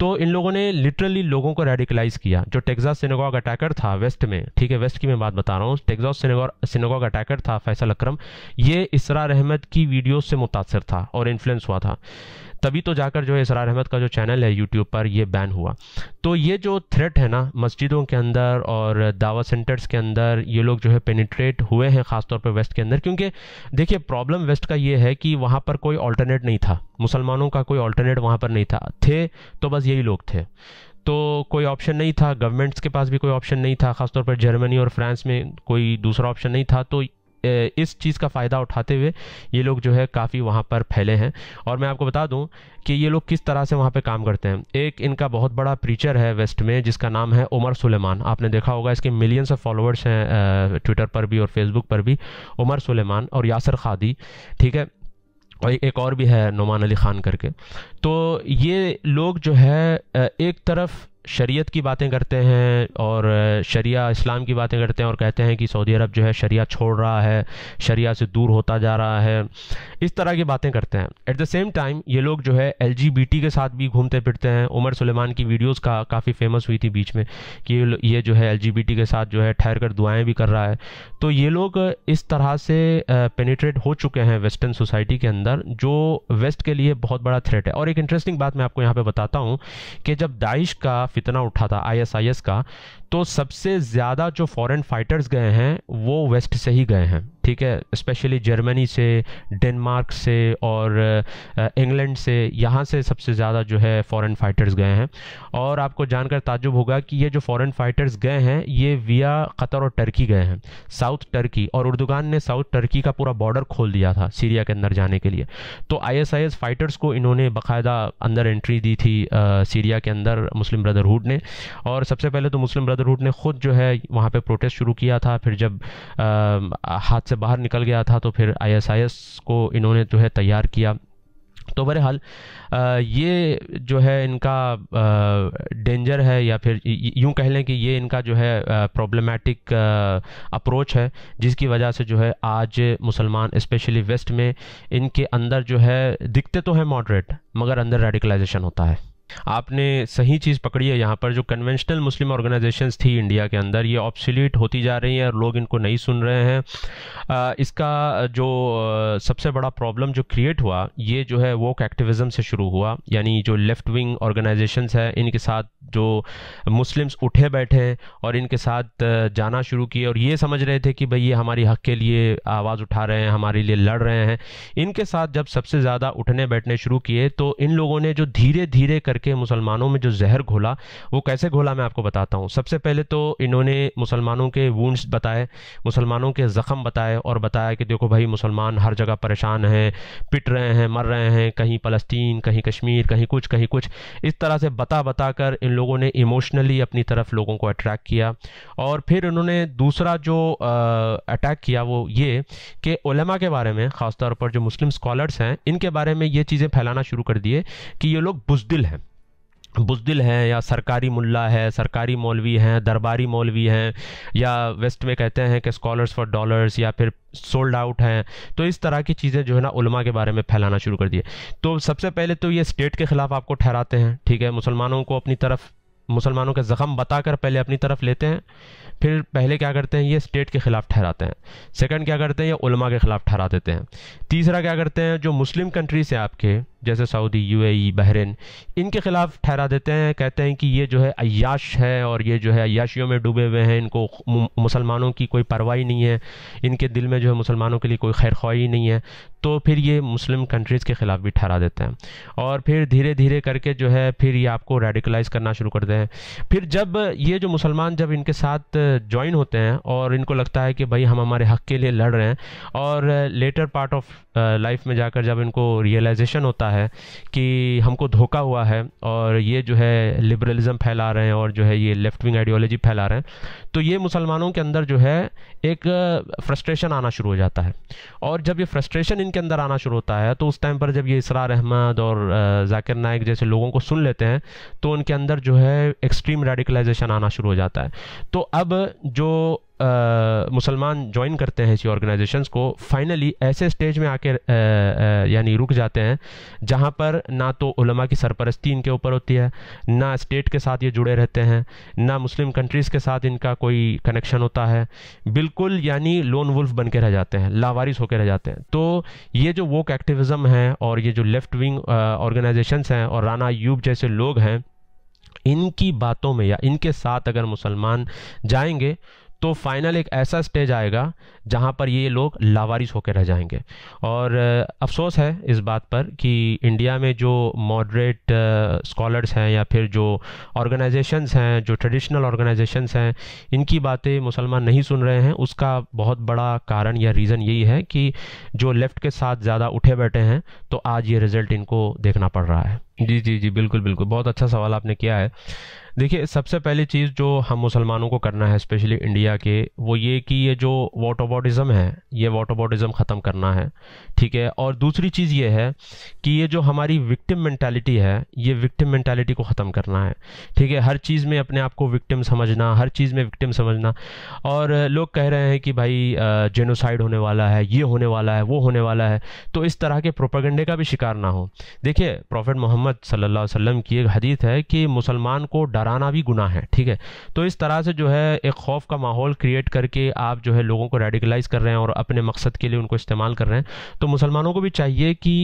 तो इन लोगों ने लिटरली लोगों को रेडिकलाइज किया जो टेक्सास सिनेगॉग अटैकर था वेस्ट में ठीक है वेस्ट की मैं बात बता रहा हूँ टेक्सास सिनेगॉग अटैकर था फैसल अक्रम ये इसरार अहमद की वीडियोस से मुतासर था और इन्फ्लुएंस हुआ था तभी तो जाकर जो है इसरार अहमद का जो चैनल है यूट्यूब पर ये बैन हुआ तो ये जो थ्रेट है ना मस्जिदों के अंदर और दावा सेंटर्स के अंदर ये लोग जो है पेनिट्रेट हुए हैं ख़ासतौर पर वेस्ट के अंदर क्योंकि देखिए प्रॉब्लम वेस्ट का ये है कि वहाँ पर कोई ऑल्टरनेट नहीं था मुसलमानों का कोई ऑल्टरनेट वहाँ पर नहीं था थे तो बस यही लोग थे तो कोई ऑप्शन नहीं था गवर्नमेंट्स के पास भी कोई ऑप्शन नहीं था ख़ासतौर पर जर्मनी और फ्रांस में कोई दूसरा ऑप्शन नहीं था तो इस चीज़ का फ़ायदा उठाते हुए ये लोग जो है काफ़ी वहाँ पर फैले हैं और मैं आपको बता दूँ कि ये लोग किस तरह से वहाँ पे काम करते हैं एक इनका बहुत बड़ा प्रीचर है वेस्ट में जिसका नाम है उमर सुलेमान आपने देखा होगा इसके मिलियंस ऑफ फॉलोअर्स हैं ट्विटर पर भी और फेसबुक पर भी उमर सुलेमान और यासर खादी ठीक है और एक और भी है नुमान अली ख़ान करके तो ये लोग जो है एक तरफ शरीयत की बातें करते हैं और शरिया इस्लाम की बातें करते हैं और कहते हैं कि सऊदी अरब जो है शरिया छोड़ रहा है शरिया से दूर होता जा रहा है इस तरह की बातें करते हैं एट द सेम टाइम ये लोग जो है एल के साथ भी घूमते फिरते हैं उमर सुलेमान की वीडियोस का काफ़ी फेमस हुई थी बीच में कि ये जो है एल के साथ जो है ठहर कर दुआएँ भी कर रहा है तो ये लोग इस तरह से पेनिट्रेट हो चुके हैं वेस्टर्न सोसाइटी के अंदर जो वेस्ट के लिए बहुत बड़ा थ्रेट है और एक इंटरेस्टिंग बात मैं आपको यहाँ पर बताता हूँ कि जब दाइश का फितना उठा था आईएसआईएस का तो सबसे ज़्यादा जो फॉरेन फाइटर्स गए हैं वो वेस्ट से ही गए हैं ठीक है स्पेशली जर्मनी से डेनमार्क से और इंग्लैंड से यहाँ से सबसे ज़्यादा जो है फॉरेन फाइटर्स गए हैं और आपको जानकर ताजुब होगा कि ये जो फॉरेन फाइटर्स गए हैं ये विया कतर और टर्की गए हैं साउथ टर्की और उर्दुगान ने साउथ टर्की का पूरा बॉर्डर खोल दिया था सीरिया के अंदर जाने के लिए तो आई फाइटर्स को इन्होंने बाकायदा अंदर एंट्री दी थी आ, सीरिया के अंदर मुस्लिम ब्रदरहुड ने और सबसे पहले तो मुस्लिम ब्रदर ब्रदरहुड ने खुद जो है वहाँ पे प्रोटेस्ट शुरू किया था फिर जब आ, हाथ से बाहर निकल गया था तो फिर आईएसआईएस को इन्होंने जो है तैयार किया तो बहरहाल ये जो है इनका डेंजर है या फिर यूँ कह लें कि ये इनका जो है प्रॉब्लमेटिक अप्रोच है जिसकी वजह से जो है आज मुसलमान स्पेशली वेस्ट में इनके अंदर जो है दिखते तो हैं मॉडरेट मगर अंदर रेडिकलाइजेशन होता है आपने सही चीज़ पकड़ी है यहाँ पर जो कन्वेंशनल मुस्लिम ऑर्गेनाइजेशन थी इंडिया के अंदर ये ऑप्सिलीट होती जा रही है और लोग इनको नहीं सुन रहे हैं इसका जो सबसे बड़ा प्रॉब्लम जो क्रिएट हुआ ये जो है वोक एक्टिविज़म से शुरू हुआ यानी जो लेफ्ट विंग ऑर्गेनाइजेशन है इनके साथ जो मुस्लिम्स उठे बैठे और इनके साथ जाना शुरू किए और ये समझ रहे थे कि भाई ये हमारी हक के लिए आवाज़ उठा रहे हैं हमारे लिए लड़ रहे हैं इनके साथ जब सबसे ज़्यादा उठने बैठने शुरू किए तो इन लोगों ने जो धीरे धीरे करके करके मुसलमानों में जो जहर घोला वो कैसे घोला मैं आपको बताता हूँ सबसे पहले तो इन्होंने मुसलमानों के वूंड्स बताए मुसलमानों के ज़ख़म बताए और बताया कि देखो भाई मुसलमान हर जगह परेशान हैं पिट रहे हैं मर रहे हैं कहीं फ़लस्तीन कहीं कश्मीर कहीं कुछ कहीं कुछ इस तरह से बता बता कर इन लोगों ने इमोशनली अपनी तरफ लोगों को अट्रैक्ट किया और फिर उन्होंने दूसरा जो अटैक किया वो ये कि ओलमा के बारे में ख़ासतौर पर जो मुस्लिम स्कॉलर्स हैं इनके बारे में ये चीज़ें फैलाना शुरू कर दिए कि ये लोग बुजदिल हैं बुजदिल हैं या सरकारी मुल्ला है सरकारी मौलवी हैं दरबारी मौलवी हैं या वेस्ट में कहते हैं कि स्कॉलर्स फॉर डॉलर्स या फिर सोल्ड आउट हैं तो इस तरह की चीज़ें जो है ना उलमा के बारे में फैलाना शुरू कर दिए तो सबसे पहले तो ये स्टेट के ख़िलाफ़ आपको ठहराते हैं ठीक है मुसलमानों को अपनी तरफ मुसलमानों के ज़ख़म बताकर पहले अपनी तरफ लेते हैं फिर पहले क्या करते हैं ये स्टेट के ख़िलाफ़ ठहराते हैं सेकंड क्या करते हैं ये उलमा के ख़िलाफ़ ठहरा देते हैं तीसरा क्या करते हैं जो मुस्लिम कंट्रीज़ हैं आपके जैसे सऊदी यूएई बहरीन इनके ख़िलाफ़ ठहरा देते हैं कहते हैं कि ये जो है अयाश है और ये जो है अयाशियों में डूबे हुए हैं इनको मुसलमानों की कोई परवाही नहीं है इनके दिल में जो है मुसलमानों के लिए कोई खैर ख्वाही नहीं है तो फिर ये मुस्लिम कंट्रीज़ के ख़िलाफ़ भी ठहरा देते हैं और फिर धीरे धीरे करके जो है फिर ये आपको रेडिकलाइज करना शुरू करते हैं फिर जब ये जो मुसलमान जब इनके साथ ज्वाइन होते हैं और इनको लगता है कि भाई हम हमारे हक़ के लिए लड़ रहे हैं और लेटर पार्ट ऑफ लाइफ में जाकर जब इनको रियलाइजेशन होता है कि हमको धोखा हुआ है और ये जो है लिबरलिज़म फैला रहे हैं और जो है ये लेफ्ट विंग आइडियोलॉजी फैला रहे हैं तो ये मुसलमानों के अंदर जो है एक फ्रस्ट्रेशन आना शुरू हो जाता है और जब ये फ्रस्ट्रेशन इनके अंदर आना शुरू होता है तो उस टाइम पर जब ये इसरार अहमद और जाकिर नायक जैसे लोगों को सुन लेते हैं तो उनके अंदर जो है एक्सट्रीम रेडिकलाइजेशन आना शुरू हो जाता है तो अब जो मुसलमान ज्वाइन करते हैं इसी ऑर्गेनाइजेशंस को फाइनली ऐसे स्टेज में आके यानी रुक जाते हैं जहाँ पर ना तो उलमा की सरपरस्ती इनके ऊपर होती है ना स्टेट के साथ ये जुड़े रहते हैं ना मुस्लिम कंट्रीज़ के साथ इनका कोई कनेक्शन होता है बिल्कुल बिल्कुल यानी लोन वुल्फ बन के रह जाते हैं लावारिस होकर रह जाते हैं तो ये जो वोक एक्टिविज़म है और ये जो लेफ्ट विंग ऑर्गेनाइजेशंस हैं और राना यूब जैसे लोग हैं इनकी बातों में या इनके साथ अगर मुसलमान जाएंगे तो फाइनल एक ऐसा स्टेज आएगा जहाँ पर ये लोग लावारिस होकर रह जाएंगे और अफसोस है इस बात पर कि इंडिया में जो मॉडरेट स्कॉलर्स हैं या फिर जो ऑर्गेनाइजेशंस हैं जो ट्रेडिशनल ऑर्गेनाइजेशंस हैं इनकी बातें मुसलमान नहीं सुन रहे हैं उसका बहुत बड़ा कारण या रीज़न यही है कि जो लेफ़्ट के साथ ज़्यादा उठे बैठे हैं तो आज ये रिज़ल्ट इनको देखना पड़ रहा है जी जी जी बिल्कुल बिल्कुल बहुत अच्छा सवाल आपने किया है देखिए सबसे पहली चीज़ जो हम मुसलमानों को करना है स्पेशली इंडिया के वो ये कि ये जो वाटोबॉडिज़म है ये वाटोबॉडिज़म ख़त्म करना है ठीक है और दूसरी चीज़ ये है कि ये जो हमारी विक्टिम मैंटेलिटी है ये विक्टिम मैंटेलिटी को ख़त्म करना है ठीक है हर चीज़ में अपने आप को विक्टिम समझना हर चीज़ में विक्टिम समझना और लोग कह रहे हैं कि भाई जेनोसाइड होने वाला है ये होने वाला है वो होने वाला है तो इस तरह के प्रोपागंडे का भी शिकार ना हो देखिए प्रॉफिट मोहम्मद सल्ला वसम की एक हदीत है कि मुसलमान को डराना भी गुना है ठीक है तो इस तरह से जो है एक खौफ का माहौल क्रिएट करके आप जो है लोगों को रेडिकलाइज कर रहे हैं और अपने मकसद के लिए उनको इस्तेमाल कर रहे हैं तो मुसलमानों को भी चाहिए कि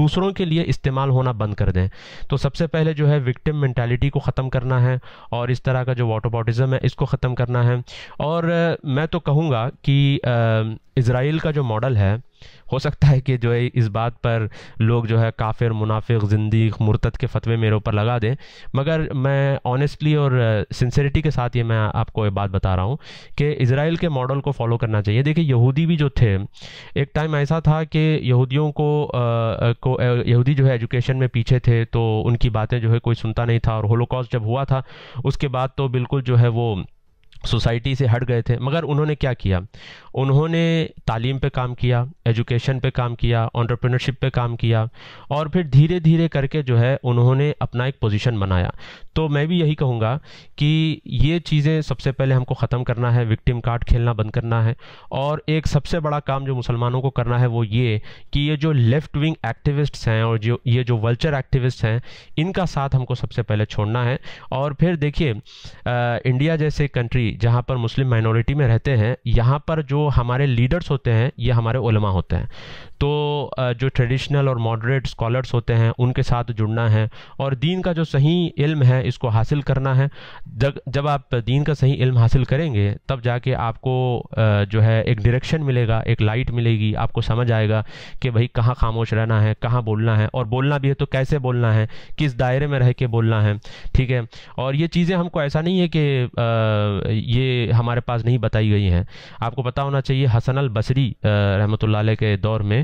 दूसरों के लिए इस्तेमाल होना बंद कर दें तो सबसे पहले जो है विक्टिम मैंटेलिटी को ख़त्म करना है और इस तरह का जो वाटोपॉटिज़म है इसको ख़त्म करना है और मैं तो कहूँगा कि इसराइल का जो मॉडल है हो सकता है कि जो है इस बात पर लोग जो है काफिर मुनाफिक जिंदी मुरत के फतवे मेरे ऊपर लगा दें मगर मैं ऑनेस्टली और सिंसरिटी के साथ ये मैं आपको ये बात बता रहा हूँ कि इसराइल के मॉडल को फॉलो करना चाहिए देखिए यहूदी भी जो थे एक टाइम ऐसा था कि यहूदियों को को यहूदी जो है एजुकेशन में पीछे थे तो उनकी बातें जो है कोई सुनता नहीं था और होलोकॉस्ट जब हुआ था उसके बाद तो बिल्कुल जो है वो सोसाइटी से हट गए थे मगर उन्होंने क्या किया उन्होंने तालीम पे काम किया एजुकेशन पे काम किया ऑन्टरप्रिनरशिप पे काम किया और फिर धीरे धीरे करके जो है उन्होंने अपना एक पोजीशन बनाया तो मैं भी यही कहूँगा कि ये चीज़ें सबसे पहले हमको ख़त्म करना है विक्टिम कार्ड खेलना बंद करना है और एक सबसे बड़ा काम जो मुसलमानों को करना है वो ये कि ये जो लेफ़्ट विंग एक्टिविस्ट्स हैं और जो ये जो वल्चर एक्टिविस्ट हैं इनका साथ हमको सबसे पहले छोड़ना है और फिर देखिए इंडिया जैसे कंट्री जहाँ पर मुस्लिम माइनॉरिटी में रहते हैं यहाँ पर जो हमारे लीडर्स होते हैं ये हमारे होते हैं तो जो ट्रेडिशनल और मॉडरेट स्कॉलर्स होते हैं उनके साथ जुड़ना है और दीन का जो सही इल्म है इसको हासिल करना है जब जब आप दीन का सही इल्म हासिल करेंगे तब जाके आपको जो है एक डायरेक्शन मिलेगा एक लाइट मिलेगी आपको समझ आएगा कि भाई कहाँ खामोश रहना है कहाँ बोलना है और बोलना भी है तो कैसे बोलना है किस दायरे में रह के बोलना है ठीक है और ये चीज़ें हमको ऐसा नहीं है कि ये हमारे पास नहीं बताई गई हैं आपको पता होना चाहिए हसन अल बसरी रहमत के दौर में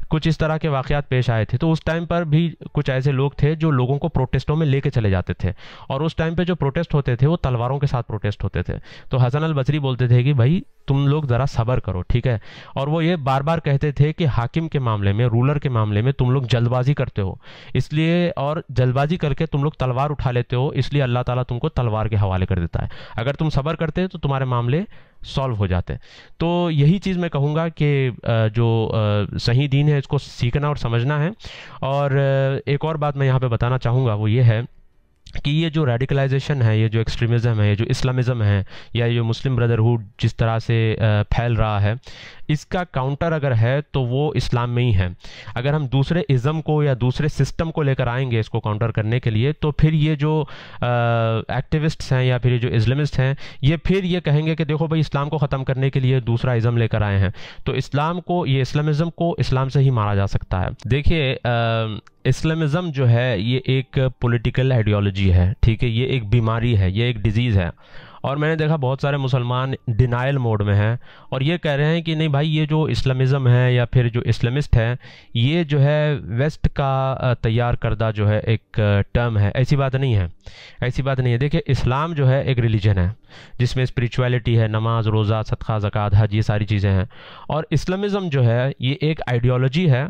कुछ इस तरह के वाक़ात पेश आए थे तो उस टाइम पर भी कुछ ऐसे लोग थे जो लोगों को प्रोटेस्टों में लेके चले जाते थे और उस टाइम पे जो प्रोटेस्ट होते थे वो तलवारों के साथ प्रोटेस्ट होते थे तो हसन अल बसरी बोलते थे कि भाई तुम लोग ज़रा सब्र करो ठीक है और वो ये बार बार कहते थे कि हाकिम के मामले में रूलर के मामले में तुम लोग जल्दबाजी करते हो इसलिए और जल्दबाजी करके तुम लोग तलवार उठा लेते हो इसलिए अल्लाह ताला तुमको तलवार के हवाले कर देता है अगर तुम सब्र करते तो तुम्हारे मामले सॉल्व हो जाते तो यही चीज़ मैं कहूँगा कि जो सही दीन है इसको सीखना और समझना है और एक और बात मैं यहाँ पर बताना चाहूँगा वो ये है कि ये जो रेडिकलाइजेशन है ये जो एक्सट्रीमिज़म है ये जो इस्लामिज़म है या ये मुस्लिम ब्रदरहुड जिस तरह से फैल रहा है इसका काउंटर अगर है तो वो इस्लाम में ही है अगर हम दूसरे इज़म को या दूसरे सिस्टम को लेकर आएंगे इसको काउंटर करने के लिए तो फिर ये जो एक्टिविस्ट्स हैं या फिर ये जो इस्लामिस्ट हैं ये फिर ये कहेंगे कि देखो भाई इस्लाम को ख़त्म करने के लिए दूसरा इज़म लेकर आए हैं तो इस्लाम को ये इस्लामिज़म को इस्लाम से ही मारा जा सकता है देखिए इस्लामिज़म जो है ये एक पॉलिटिकल आइडियोलॉजी है ठीक है ये एक बीमारी है ये एक डिजीज़ है और मैंने देखा बहुत सारे मुसलमान डिनाइल मोड में हैं और ये कह रहे हैं कि नहीं भाई ये जो इस्लामिज़म है या फिर जो इस्लामिस्ट हैं ये जो है वेस्ट का तैयार करदा जो है एक टर्म है ऐसी बात नहीं है ऐसी बात नहीं है देखिए इस्लाम जो है एक रिलीजन है जिसमें स्पिरिचुअलिटी है नमाज रोज़ा सदका ज़क़़त हज ये सारी चीज़ें हैं और इस्लामिज़म जो है ये एक आइडियोलॉजी है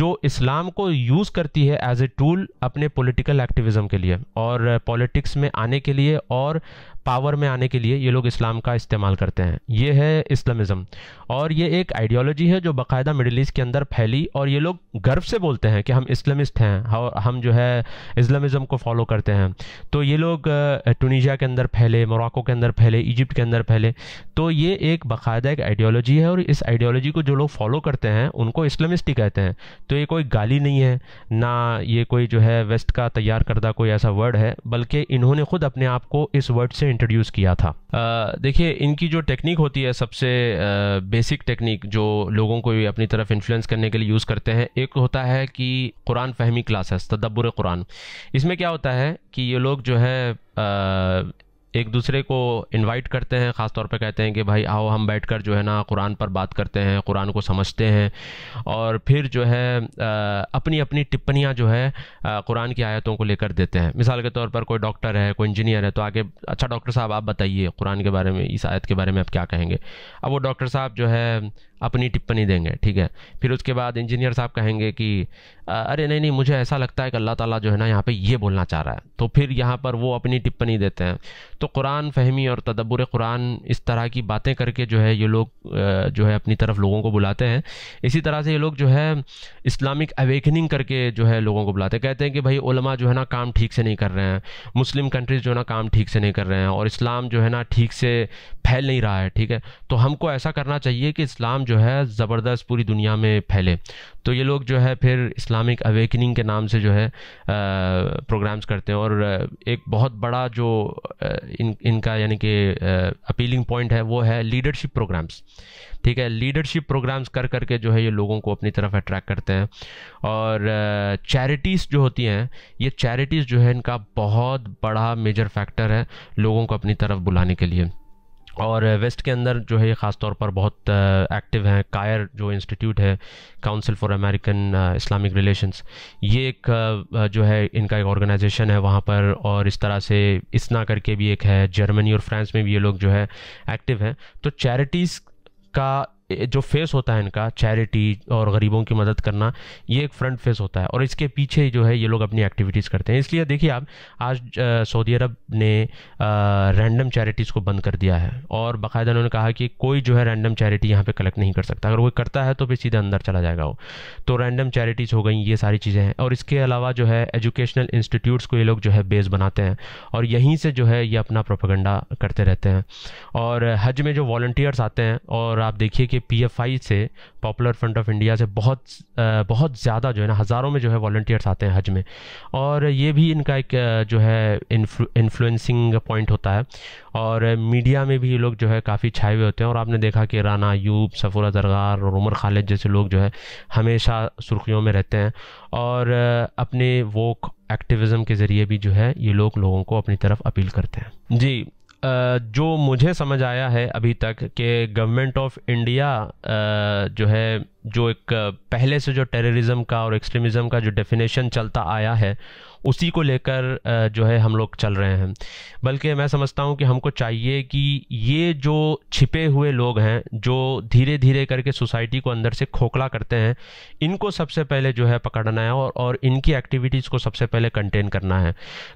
जो इस्लाम को यूज़ करती है एज ए टूल अपने पॉलिटिकल एक्टिविज़म के लिए और पॉलिटिक्स में आने के लिए और पावर में आने के लिए ये लोग इस्लाम का इस्तेमाल करते हैं ये है इस्लामिज़म और ये एक आइडियोलॉजी है जो बाकायदा मिडिल ईस्ट के अंदर फैली और ये लोग गर्व से बोलते हैं कि हम इस्लामिस्ट हैं हम जो है इस्लामिज़म को फॉलो करते हैं तो ये लोग टूनीजिया के अंदर फैले मोराको के अंदर फैले इजिप्ट के अंदर फैले तो ये एक बाकायदा एक आइडियोलॉजी है और इस आइडियोलॉजी को जो लोग फॉलो करते हैं उनको इस्लामिस्ट ही कहते हैं तो ये कोई गाली नहीं है ना ये कोई जो है वेस्ट का तैयार करदा कोई ऐसा वर्ड है बल्कि इन्होंने खुद अपने आप को इस वर्ड से इंट्रोड्यूस किया था देखिए इनकी जो टेक्निक होती है सबसे बेसिक टेक्निक जो लोगों को अपनी तरफ इन्फ्लुएंस करने के लिए यूज़ करते हैं एक होता है कि कुरान फहमी क्लासेस तदब्बर कुरान इसमें क्या होता है कि ये लोग जो है एक दूसरे को इनवाइट करते हैं ख़ास तौर पर कहते हैं कि भाई आओ हम बैठकर जो है ना कुरान पर बात करते हैं कुरान को समझते हैं और फिर जो है अपनी अपनी टिप्पणियाँ जो है कुरान की आयतों को लेकर देते हैं मिसाल के तौर पर कोई डॉक्टर है कोई इंजीनियर है तो आगे अच्छा डॉक्टर साहब आप बताइए कुरान के बारे में इस आयत के बारे में आप क्या कहेंगे अब वो डॉक्टर साहब जो है अपनी टिप्पणी देंगे ठीक है फिर उसके बाद इंजीनियर साहब कहेंगे कि अरे नहीं नहीं मुझे ऐसा लगता है कि अल्लाह ताला जो है ना यहाँ पे ये बोलना चाह रहा है तो फिर यहाँ पर वो अपनी टिप्पणी देते हैं तो कुरान फहमी और तदब्बर कुरान इस तरह की बातें करके जो है ये लोग जो है अपनी तरफ लोगों को बुलाते हैं इसी तरह से ये लोग जो है इस्लामिक अवेकनिंग करके जो है लोगों को बुलाते हैं कहते हैं कि भाई ओलमा जो है ना काम ठीक से नहीं कर रहे हैं मुस्लिम कंट्रीज़ जो है ना काम ठीक से नहीं कर रहे हैं और इस्लाम जो है ना ठीक से फैल नहीं रहा है ठीक है तो हमको ऐसा करना चाहिए कि इस्लाम जो है ज़बरदस्त पूरी दुनिया में फैले तो ये लोग जो है फिर इस्लामिक अवेकनिंग के नाम से जो है प्रोग्राम्स करते हैं और एक बहुत बड़ा जो इन इनका यानी कि अपीलिंग पॉइंट है वो है लीडरशिप प्रोग्राम्स ठीक है लीडरशिप प्रोग्राम्स कर करके जो है ये लोगों को अपनी तरफ अट्रैक्ट करते हैं और चैरिटीज़ जो होती हैं ये चैरिटीज़ जो है इनका बहुत बड़ा मेजर फैक्टर है लोगों को अपनी तरफ बुलाने के लिए और वेस्ट के अंदर जो है ये ख़ास तौर पर बहुत एक्टिव हैं कायर जो इंस्टीट्यूट है council for American Islamic relations ये एक जो है इनका एक ऑर्गेनाइजेशन है वहाँ पर और इस तरह से इसना करके भी एक है जर्मनी और फ्रांस में भी ये लोग जो है एक्टिव हैं तो चैरिटीज़ का जो फेस होता है इनका चैरिटी और गरीबों की मदद करना ये एक फ्रंट फेस होता है और इसके पीछे जो है ये लोग अपनी एक्टिविटीज़ करते हैं इसलिए देखिए आप आज सऊदी अरब ने रैंडम चैरिटीज़ को बंद कर दिया है और बाकायदा उन्होंने कहा कि कोई जो है रैंडम चैरिटी यहाँ पर कलेक्ट नहीं कर सकता अगर कोई करता है तो फिर सीधा अंदर चला जाएगा वो तो रैंडम चैरिटीज़ हो गई ये सारी चीज़ें हैं और इसके अलावा जो है एजुकेशनल इंस्टीट्यूट्स को ये लोग जो है बेस बनाते हैं और यहीं से जो है ये अपना प्रोपगंडा करते रहते हैं और हज में जो वॉल्टियर्स आते हैं और आप देखिए कि के पीएफआई से पॉपुलर फ्रंट ऑफ इंडिया से बहुत बहुत ज़्यादा जो है ना हज़ारों में जो है वॉल्टियर्स आते हैं हज में और ये भी इनका एक जो है इन्फ्लुएंसिंग पॉइंट होता है और मीडिया में भी ये लोग जो है काफ़ी छाए हुए होते हैं और आपने देखा कि राना यूब सफ़ूरा दरगार और उमर खालिद जैसे लोग जो है हमेशा सुर्खियों में रहते हैं और अपने वोक एक्टिविज़म के ज़रिए भी जो है ये लोग लोगों को अपनी तरफ अपील करते हैं जी जो मुझे समझ आया है अभी तक कि गवर्नमेंट ऑफ इंडिया जो है जो एक पहले से जो टेररिज्म का और एक्सट्रीमिज़म का जो डेफिनेशन चलता आया है उसी को लेकर जो है हम लोग चल रहे हैं बल्कि मैं समझता हूँ कि हमको चाहिए कि ये जो छिपे हुए लोग हैं जो धीरे धीरे करके सोसाइटी को अंदर से खोखला करते हैं इनको सबसे पहले जो है पकड़ना है और और इनकी एक्टिविटीज़ को सबसे पहले कंटेन करना है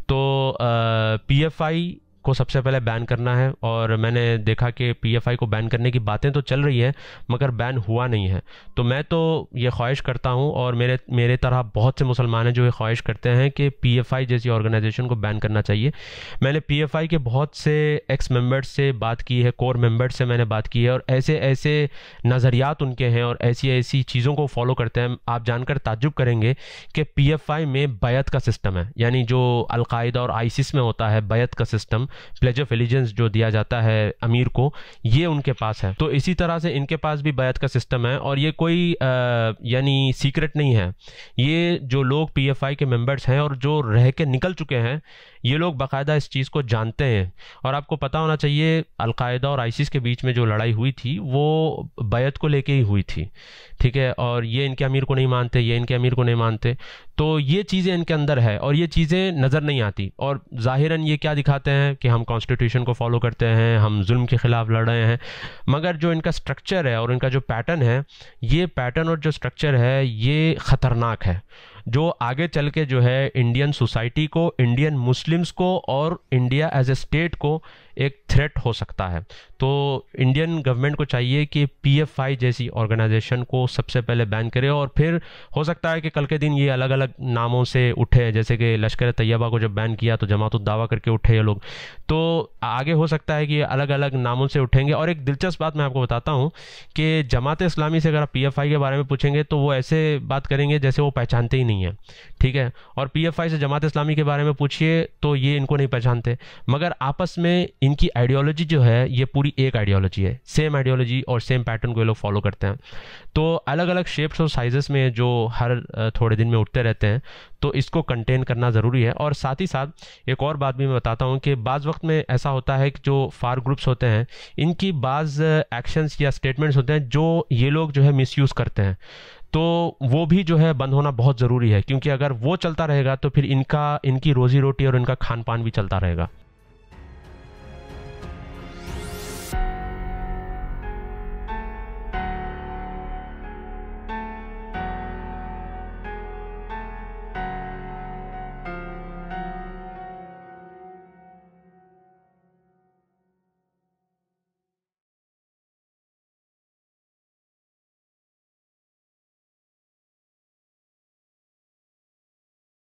तो पी एफ आई को सबसे पहले बैन करना है और मैंने देखा कि पीएफआई को बैन करने की बातें तो चल रही है मगर बैन हुआ नहीं है तो मैं तो ये ख्वाहिश करता हूँ और मेरे मेरे तरह बहुत से मुसलमान हैं जो ये ख्वाहिश करते हैं कि पीएफआई जैसी ऑर्गेनाइजेशन को बैन करना चाहिए मैंने पी के बहुत से एक्स मेम्बर्स से बात की है कोर मेम्बर्स से मैंने बात की है और ऐसे ऐसे नज़रियात उनके हैं और ऐसी ऐसी चीज़ों को फॉलो करते हैं आप जानकर ताजुब करेंगे कि पी में बैत का सिस्टम है यानी जो अलकायदा और आइसिस में होता है बैत का सिस्टम प्लेज ऑफ एलिजेंस जो दिया जाता है अमीर को ये उनके पास है तो इसी तरह से इनके पास भी बैत का सिस्टम है और ये कोई यानी सीक्रेट नहीं है ये जो लोग पी के मेंबर्स हैं और जो रह के निकल चुके हैं ये लोग बाकायदा इस चीज़ को जानते हैं और आपको पता होना चाहिए अलकायदा और आइसिस के बीच में जो लड़ाई हुई थी वो बैत को लेके ही हुई थी ठीक है और ये इनके अमीर को नहीं मानते ये इनके अमीर को नहीं मानते तो ये चीज़ें इनके अंदर है और ये चीज़ें नज़र नहीं आती और ज़ाहिरन ये क्या दिखाते हैं कि हम कॉन्स्टिट्यूशन को फॉलो करते हैं हम जुल्म के ख़िलाफ़ लड़ रहे हैं मगर जो इनका स्ट्रक्चर है और इनका जो पैटर्न है ये पैटर्न और जो स्ट्रक्चर है ये ख़तरनाक है जो आगे चल के जो है इंडियन सोसाइटी को इंडियन मुस्लिम्स को और इंडिया एज ए स्टेट को एक थ्रेट हो सकता है तो इंडियन गवर्नमेंट को चाहिए कि पीएफआई जैसी ऑर्गेनाइजेशन को सबसे पहले बैन करे और फिर हो सकता है कि कल के दिन ये अलग अलग नामों से उठे जैसे कि लश्कर तैयबा को जब बैन किया तो जमात दावा करके उठे ये लोग तो आगे हो सकता है कि अलग अलग नामों से उठेंगे और एक दिलचस्प बात मैं आपको बताता हूँ कि जमात इस्लामी से अगर आप पी के बारे में पूछेंगे तो वो ऐसे बात करेंगे जैसे वो पहचानते ही नहीं है ठीक है और पी से जमात इस्लामी के बारे में पूछिए तो ये इनको नहीं पहचानते मगर आपस में इनकी आइडियोलॉजी जो है ये पूरी एक आइडियोलॉजी है सेम आइडियोलॉजी और सेम पैटर्न को ये लोग फॉलो करते हैं तो अलग अलग शेप्स और साइजेस में जो हर थोड़े दिन में उठते रहते हैं तो इसको कंटेन करना ज़रूरी है और साथ ही साथ एक और बात भी मैं बताता हूँ कि बाज़ वक्त में ऐसा होता है कि जो फार ग्रुप्स होते हैं इनकी बाज़ एक्शंस या स्टेटमेंट्स होते हैं जो ये लोग जो है मिसयूज़ करते हैं तो वो भी जो है बंद होना बहुत ज़रूरी है क्योंकि अगर वो चलता रहेगा तो फिर इनका इनकी रोजी रोटी और इनका खान पान भी चलता रहेगा